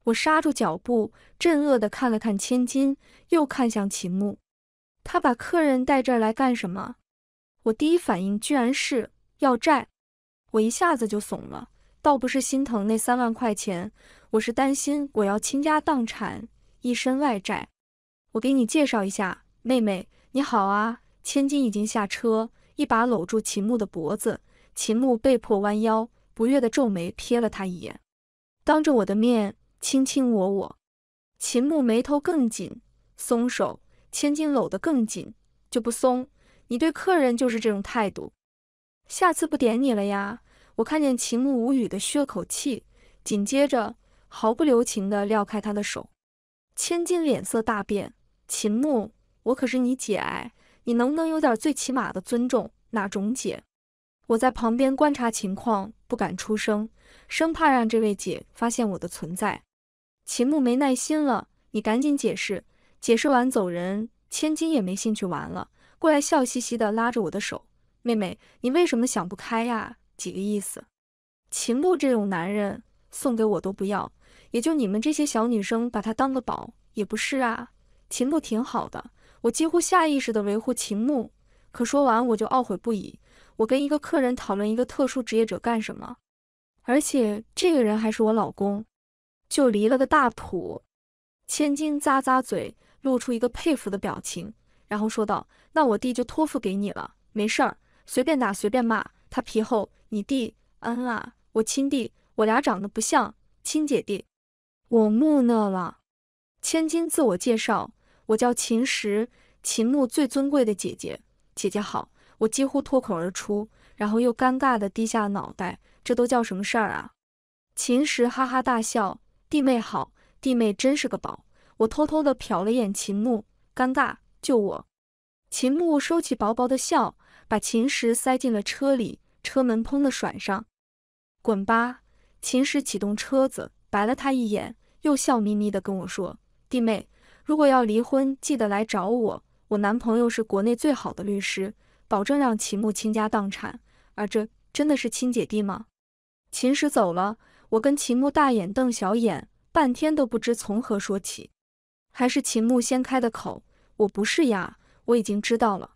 我刹住脚步，震恶地看了看千金，又看向秦牧。他把客人带这儿来干什么？我第一反应居然是要债，我一下子就怂了。倒不是心疼那三万块钱，我是担心我要倾家荡产，一身外债。我给你介绍一下，妹妹你好啊，千金已经下车。一把搂住秦穆的脖子，秦穆被迫弯腰，不悦的皱眉瞥了他一眼。当着我的面，卿卿我我。秦穆眉头更紧，松手，千金搂得更紧，就不松。你对客人就是这种态度，下次不点你了呀。我看见秦穆无语的吁了口气，紧接着毫不留情的撂开他的手。千金脸色大变，秦穆，我可是你姐哎。你能不能有点最起码的尊重？哪种姐？我在旁边观察情况，不敢出声，生怕让这位姐发现我的存在。秦牧没耐心了，你赶紧解释，解释完走人。千金也没兴趣玩了，过来笑嘻嘻的拉着我的手，妹妹，你为什么想不开呀？几个意思？秦牧这种男人送给我都不要，也就你们这些小女生把他当个宝，也不是啊。秦牧挺好的。我几乎下意识地维护秦牧，可说完我就懊悔不已。我跟一个客人讨论一个特殊职业者干什么？而且这个人还是我老公，就离了个大谱。千金咂咂嘴，露出一个佩服的表情，然后说道：“那我弟就托付给你了，没事儿，随便打随便骂，他皮厚。你弟，嗯啊，我亲弟，我俩长得不像亲姐弟。”我木讷了。千金自我介绍。我叫秦时，秦牧最尊贵的姐姐，姐姐好！我几乎脱口而出，然后又尴尬地低下脑袋。这都叫什么事儿啊？秦时哈哈大笑，弟妹好，弟妹真是个宝。我偷偷地瞟了眼秦牧，尴尬，就我。秦牧收起薄薄的笑，把秦时塞进了车里，车门砰的甩上，滚吧！秦时启动车子，白了他一眼，又笑眯眯的跟我说，弟妹。如果要离婚，记得来找我。我男朋友是国内最好的律师，保证让秦牧倾家荡产。而这真的是亲姐弟吗？秦时走了，我跟秦牧大眼瞪小眼，半天都不知从何说起。还是秦牧先开的口，我不是呀，我已经知道了。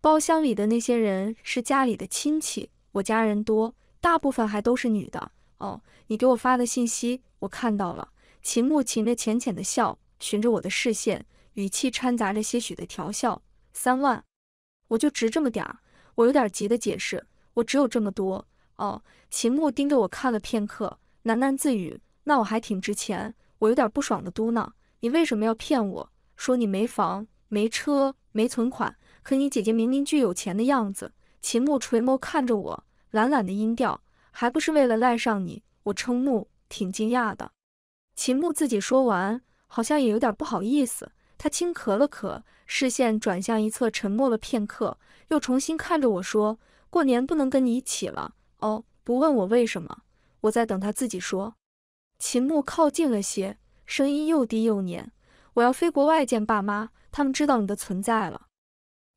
包厢里的那些人是家里的亲戚，我家人多，大部分还都是女的。哦，你给我发的信息我看到了。秦牧噙着浅浅的笑。循着我的视线，语气掺杂着些许的调笑。三万，我就值这么点儿。我有点急的解释，我只有这么多。哦，秦牧盯着我看了片刻，喃喃自语：“那我还挺值钱。”我有点不爽的嘟囔：“你为什么要骗我说你没房、没车、没存款？可你姐姐明明巨有钱的样子。”秦牧垂眸看着我，懒懒的音调：“还不是为了赖上你。”我瞠目，挺惊讶的。秦牧自己说完。好像也有点不好意思，他轻咳了咳，视线转向一侧，沉默了片刻，又重新看着我说：“过年不能跟你一起了哦，不问我为什么，我在等他自己说。”秦牧靠近了些，声音又低又黏：“我要飞国外见爸妈，他们知道你的存在了。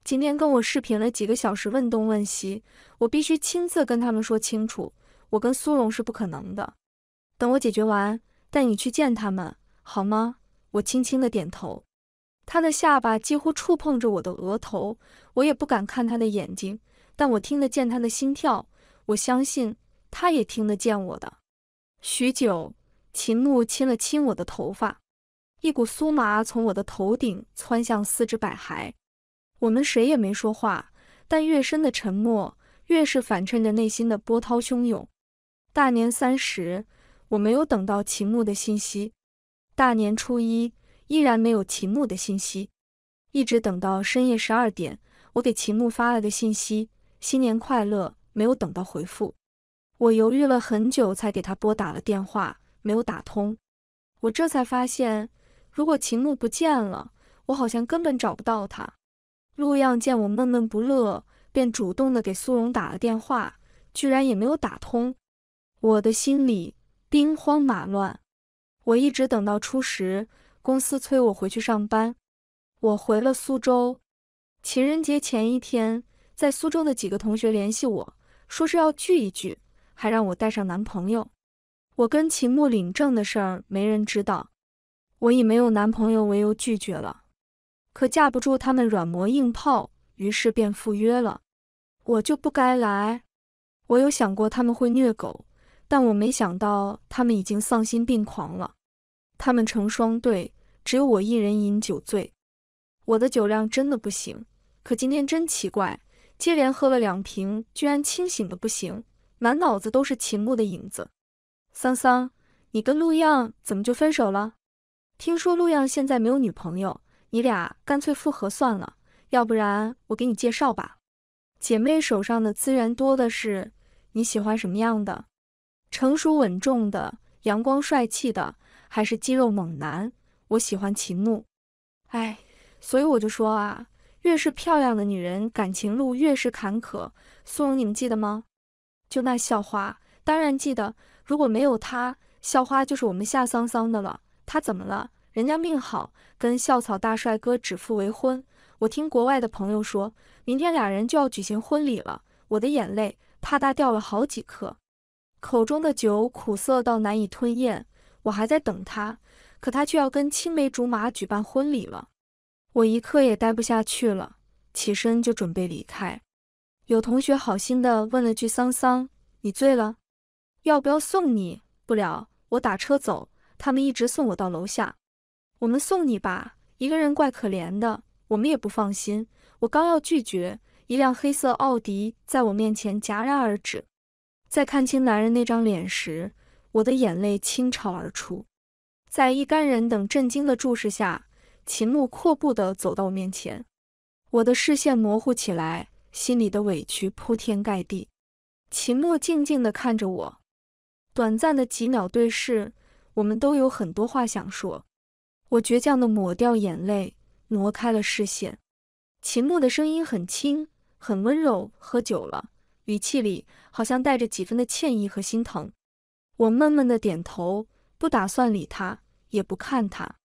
今天跟我视频了几个小时，问东问西，我必须亲自跟他们说清楚，我跟苏荣是不可能的。等我解决完，带你去见他们，好吗？”我轻轻的点头，他的下巴几乎触碰着我的额头，我也不敢看他的眼睛，但我听得见他的心跳，我相信他也听得见我的。许久，秦牧亲了亲我的头发，一股酥麻从我的头顶窜向四肢百骸。我们谁也没说话，但越深的沉默，越是反衬着内心的波涛汹涌。大年三十，我没有等到秦牧的信息。大年初一依然没有秦牧的信息，一直等到深夜十二点，我给秦牧发了个信息：“新年快乐。”没有等到回复，我犹豫了很久才给他拨打了电话，没有打通。我这才发现，如果秦牧不见了，我好像根本找不到他。陆样见我闷闷不乐，便主动的给苏荣打了电话，居然也没有打通。我的心里兵荒马乱。我一直等到初十，公司催我回去上班。我回了苏州，情人节前一天，在苏州的几个同学联系我，说是要聚一聚，还让我带上男朋友。我跟秦牧领证的事儿没人知道，我以没有男朋友为由拒绝了，可架不住他们软磨硬泡，于是便赴约了。我就不该来，我有想过他们会虐狗。但我没想到他们已经丧心病狂了，他们成双对，只有我一人饮酒醉。我的酒量真的不行，可今天真奇怪，接连喝了两瓶，居然清醒的不行，满脑子都是秦牧的影子。桑桑，你跟陆样怎么就分手了？听说陆样现在没有女朋友，你俩干脆复合算了，要不然我给你介绍吧，姐妹手上的资源多的是，你喜欢什么样的？成熟稳重的，阳光帅气的，还是肌肉猛男？我喜欢秦牧。哎，所以我就说啊，越是漂亮的女人，感情路越是坎坷。苏荣，你们记得吗？就那校花，当然记得。如果没有她，校花就是我们夏桑桑的了。她怎么了？人家命好，跟校草大帅哥指腹为婚。我听国外的朋友说，明天俩人就要举行婚礼了。我的眼泪啪嗒掉了好几颗。口中的酒苦涩到难以吞咽，我还在等他，可他却要跟青梅竹马举办婚礼了。我一刻也待不下去了，起身就准备离开。有同学好心的问了句：“桑桑，你醉了，要不要送你？不了，我打车走。”他们一直送我到楼下。我们送你吧，一个人怪可怜的，我们也不放心。我刚要拒绝，一辆黑色奥迪在我面前戛然而止。在看清男人那张脸时，我的眼泪倾巢而出，在一干人等震惊的注视下，秦牧阔步的走到我面前，我的视线模糊起来，心里的委屈铺天盖地。秦牧静静地看着我，短暂的几秒对视，我们都有很多话想说。我倔强的抹掉眼泪，挪开了视线。秦牧的声音很轻，很温柔：“喝酒了。”语气里好像带着几分的歉意和心疼，我闷闷的点头，不打算理他，也不看他。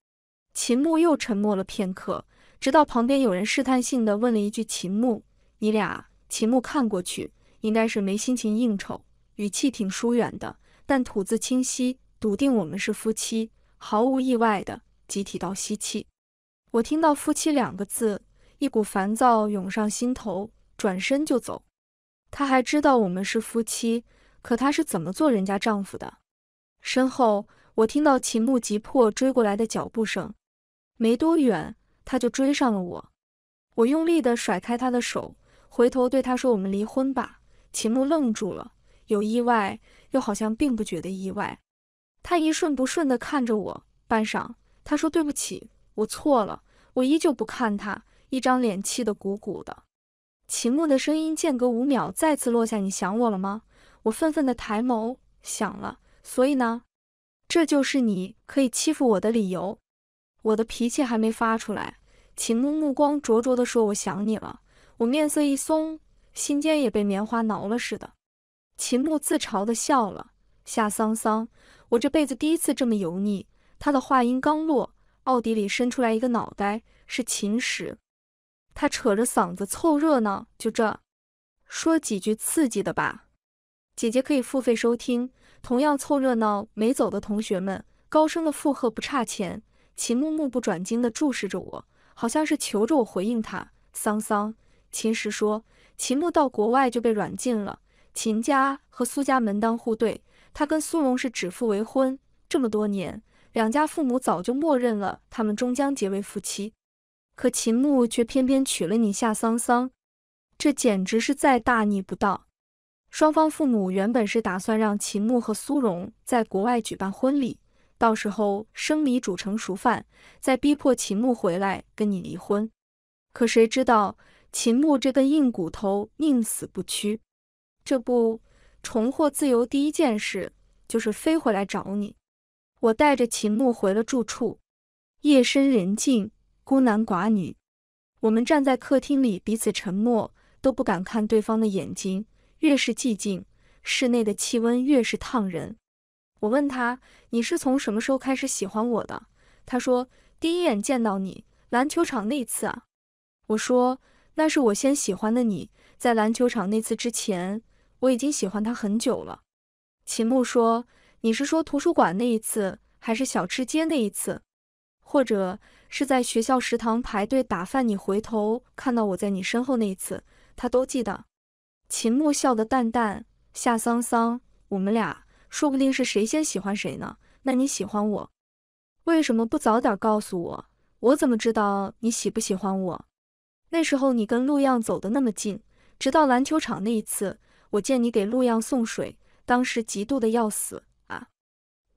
秦牧又沉默了片刻，直到旁边有人试探性的问了一句：“秦牧，你俩？”秦牧看过去，应该是没心情应酬，语气挺疏远的，但吐字清晰，笃定我们是夫妻，毫无意外的集体倒吸气。我听到“夫妻”两个字，一股烦躁涌上心头，转身就走。他还知道我们是夫妻，可他是怎么做人家丈夫的？身后，我听到秦牧急迫追过来的脚步声，没多远，他就追上了我。我用力的甩开他的手，回头对他说：“我们离婚吧。”秦牧愣住了，有意外，又好像并不觉得意外。他一瞬不瞬的看着我，半晌，他说：“对不起，我错了。”我依旧不看他，一张脸气得鼓鼓的。秦牧的声音间隔五秒再次落下，你想我了吗？我愤愤的抬眸，想了。所以呢？这就是你可以欺负我的理由？我的脾气还没发出来。秦牧目光灼灼的说，我想你了。我面色一松，心间也被棉花挠了似的。秦牧自嘲的笑了。夏桑桑，我这辈子第一次这么油腻。他的话音刚落，奥迪里伸出来一个脑袋，是秦时。他扯着嗓子凑热闹，就这，说几句刺激的吧。姐姐可以付费收听，同样凑热闹没走的同学们高声的附和，不差钱。秦牧目不转睛地注视着我，好像是求着我回应他。桑桑，秦时说，秦牧到国外就被软禁了，秦家和苏家门当户对，他跟苏荣是指腹为婚，这么多年，两家父母早就默认了他们终将结为夫妻。可秦牧却偏偏娶了你夏桑桑，这简直是再大逆不道。双方父母原本是打算让秦牧和苏荣在国外举办婚礼，到时候生米煮成熟饭，再逼迫秦牧回来跟你离婚。可谁知道秦牧这根硬骨头宁死不屈，这不重获自由，第一件事就是飞回来找你。我带着秦牧回了住处，夜深人静。孤男寡女，我们站在客厅里，彼此沉默，都不敢看对方的眼睛。越是寂静，室内的气温越是烫人。我问他：“你是从什么时候开始喜欢我的？”他说：“第一眼见到你，篮球场那次啊。”我说：“那是我先喜欢的你，在篮球场那次之前，我已经喜欢他很久了。”秦牧说：“你是说图书馆那一次，还是小吃街那一次，或者？”是在学校食堂排队打饭，你回头看到我在你身后那一次，他都记得。秦牧笑得淡淡，夏桑桑，我们俩说不定是谁先喜欢谁呢？那你喜欢我，为什么不早点告诉我？我怎么知道你喜不喜欢我？那时候你跟陆样走的那么近，直到篮球场那一次，我见你给陆样送水，当时嫉妒的要死啊！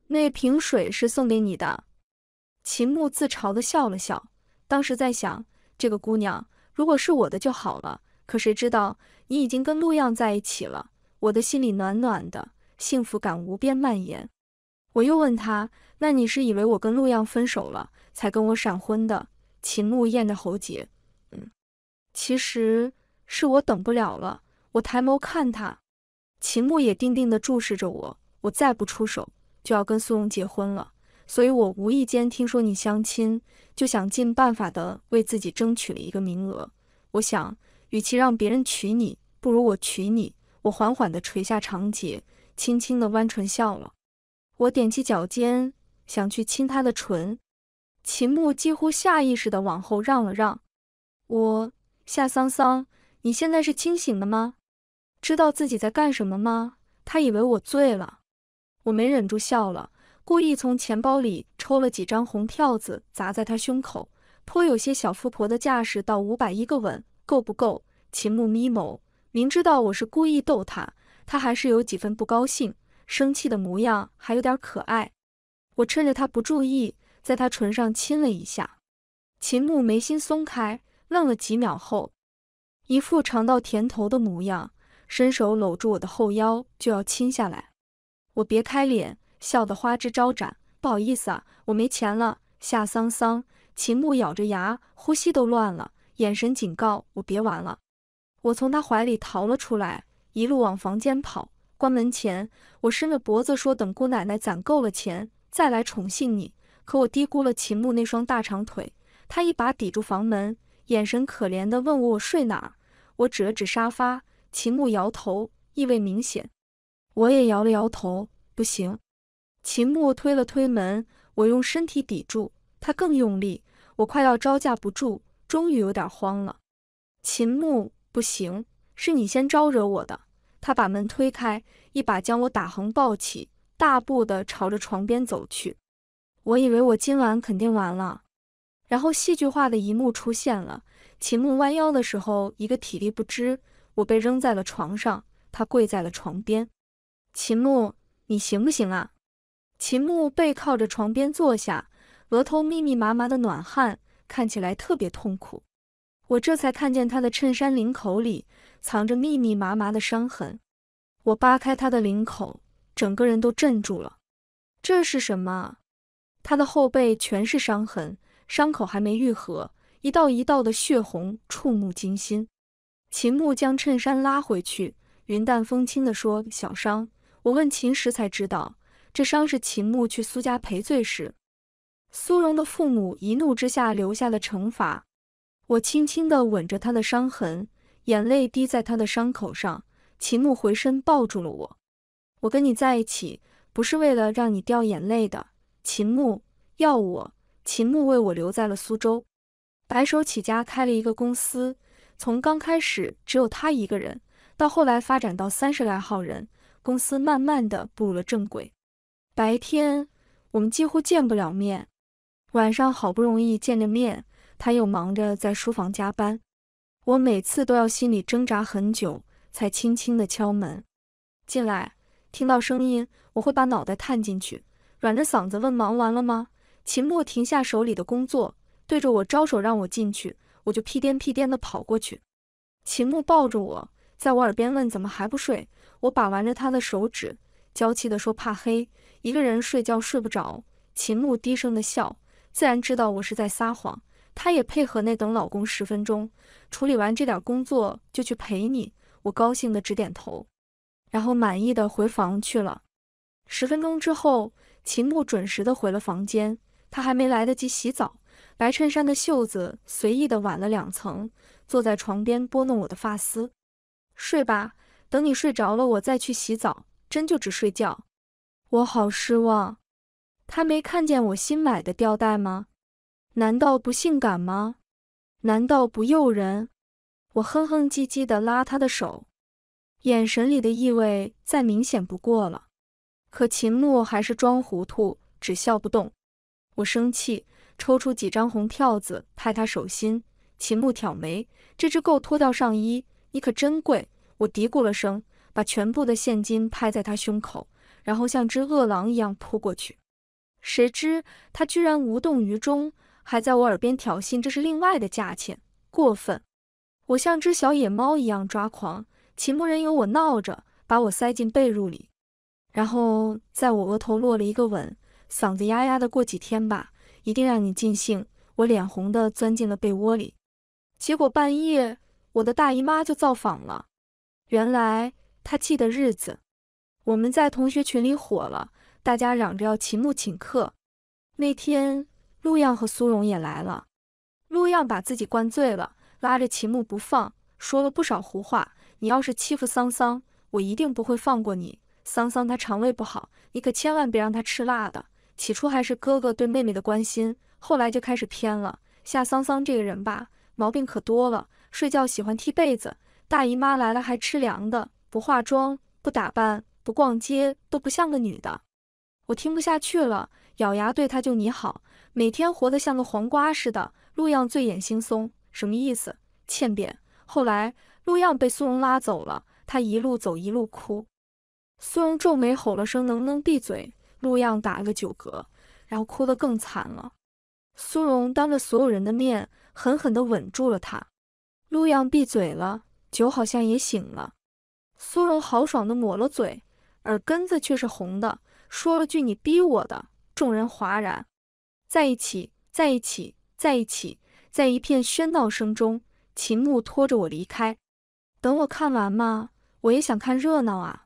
那瓶水是送给你的。秦牧自嘲的笑了笑，当时在想，这个姑娘如果是我的就好了，可谁知道你已经跟陆漾在一起了，我的心里暖暖的，幸福感无边蔓延。我又问他，那你是以为我跟陆漾分手了，才跟我闪婚的？秦牧咽着喉结，嗯，其实是我等不了了。我抬眸看他，秦牧也定定的注视着我，我再不出手，就要跟苏荣结婚了。所以，我无意间听说你相亲，就想尽办法的为自己争取了一个名额。我想，与其让别人娶你，不如我娶你。我缓缓的垂下长睫，轻轻的弯唇笑了。我踮起脚尖想去亲他的唇，秦牧几乎下意识的往后让了让。我夏桑桑，你现在是清醒的吗？知道自己在干什么吗？他以为我醉了。我没忍住笑了。故意从钱包里抽了几张红票子，砸在他胸口，颇有些小富婆的架势。到五百一个吻够不够？秦牧眯眸，明知道我是故意逗他，他还是有几分不高兴、生气的模样，还有点可爱。我趁着他不注意，在他唇上亲了一下。秦牧眉心松开，愣了几秒后，一副尝到甜头的模样，伸手搂住我的后腰，就要亲下来。我别开脸。笑得花枝招展，不好意思啊，我没钱了。夏桑桑，秦牧咬着牙，呼吸都乱了，眼神警告我别玩了。我从他怀里逃了出来，一路往房间跑。关门前，我伸着脖子说，等姑奶奶攒够了钱，再来宠幸你。可我低估了秦牧那双大长腿，他一把抵住房门，眼神可怜的问我，我睡哪儿？我指了指沙发，秦牧摇头，意味明显。我也摇了摇头，不行。秦牧推了推门，我用身体抵住他，更用力，我快要招架不住，终于有点慌了。秦牧不行，是你先招惹我的。他把门推开，一把将我打横抱起，大步的朝着床边走去。我以为我今晚肯定完了，然后戏剧化的一幕出现了。秦牧弯腰的时候，一个体力不支，我被扔在了床上，他跪在了床边。秦牧，你行不行啊？秦牧背靠着床边坐下，额头密密麻麻的暖汗，看起来特别痛苦。我这才看见他的衬衫领口里藏着密密麻麻的伤痕。我扒开他的领口，整个人都震住了。这是什么？他的后背全是伤痕，伤口还没愈合，一道一道的血红，触目惊心。秦牧将衬衫拉回去，云淡风轻的说：“小伤。”我问秦时才知道。这伤是秦牧去苏家赔罪时，苏荣的父母一怒之下留下的惩罚。我轻轻的吻着他的伤痕，眼泪滴在他的伤口上。秦牧回身抱住了我。我跟你在一起，不是为了让你掉眼泪的。秦牧要我，秦牧为我留在了苏州，白手起家开了一个公司。从刚开始只有他一个人，到后来发展到三十来号人，公司慢慢的步入了正轨。白天我们几乎见不了面，晚上好不容易见着面，他又忙着在书房加班，我每次都要心里挣扎很久才轻轻的敲门进来，听到声音我会把脑袋探进去，软着嗓子问忙完了吗？秦墨停下手里的工作，对着我招手让我进去，我就屁颠屁颠的跑过去。秦墨抱着我，在我耳边问怎么还不睡？我把玩着他的手指，娇气的说怕黑。一个人睡觉睡不着，秦牧低声的笑，自然知道我是在撒谎，他也配合那等老公十分钟，处理完这点工作就去陪你。我高兴的直点头，然后满意的回房去了。十分钟之后，秦牧准时的回了房间，他还没来得及洗澡，白衬衫的袖子随意的挽了两层，坐在床边拨弄我的发丝。睡吧，等你睡着了我再去洗澡，真就只睡觉。我好失望，他没看见我新买的吊带吗？难道不性感吗？难道不诱人？我哼哼唧唧的拉他的手，眼神里的意味再明显不过了。可秦牧还是装糊涂，只笑不动。我生气，抽出几张红票子拍他手心。秦牧挑眉：“这只够脱掉上衣。”你可真贵。我嘀咕了声，把全部的现金拍在他胸口。然后像只饿狼一样扑过去，谁知他居然无动于衷，还在我耳边挑衅：“这是另外的价钱，过分！”我像只小野猫一样抓狂。秦牧人有我闹着，把我塞进被褥里，然后在我额头落了一个吻，嗓子哑哑的：“过几天吧，一定让你尽兴。”我脸红的钻进了被窝里。结果半夜，我的大姨妈就造访了。原来他记得日子。我们在同学群里火了，大家嚷着要秦牧请客。那天，陆样和苏荣也来了。陆样把自己灌醉了，拉着秦牧不放，说了不少胡话。你要是欺负桑桑，我一定不会放过你。桑桑她肠胃不好，你可千万别让她吃辣的。起初还是哥哥对妹妹的关心，后来就开始偏了。夏桑桑这个人吧，毛病可多了。睡觉喜欢踢被子，大姨妈来了还吃凉的，不化妆，不打扮。不逛街都不像个女的，我听不下去了，咬牙对他就你好，每天活得像个黄瓜似的。陆样醉眼惺忪，什么意思？欠扁。后来陆样被苏荣拉走了，他一路走一路哭。苏荣皱眉吼了声：“能不能闭嘴？”陆样打了个酒嗝，然后哭得更惨了。苏荣当着所有人的面狠狠地吻住了他。陆样闭嘴了，酒好像也醒了。苏荣豪爽地抹了嘴。耳根子却是红的，说了句“你逼我的”，众人哗然。在一起，在一起，在一起，在一片喧闹声中，秦牧拖着我离开。等我看完吗？我也想看热闹啊。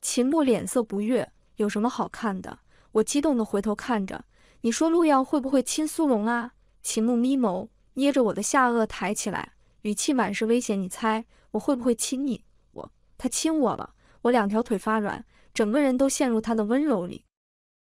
秦牧脸色不悦，有什么好看的？我激动的回头看着，你说陆耀会不会亲苏龙啊？秦牧眯眸，捏着我的下颚抬起来，语气满是危险。你猜我会不会亲你？我，他亲我了。我两条腿发软，整个人都陷入他的温柔里。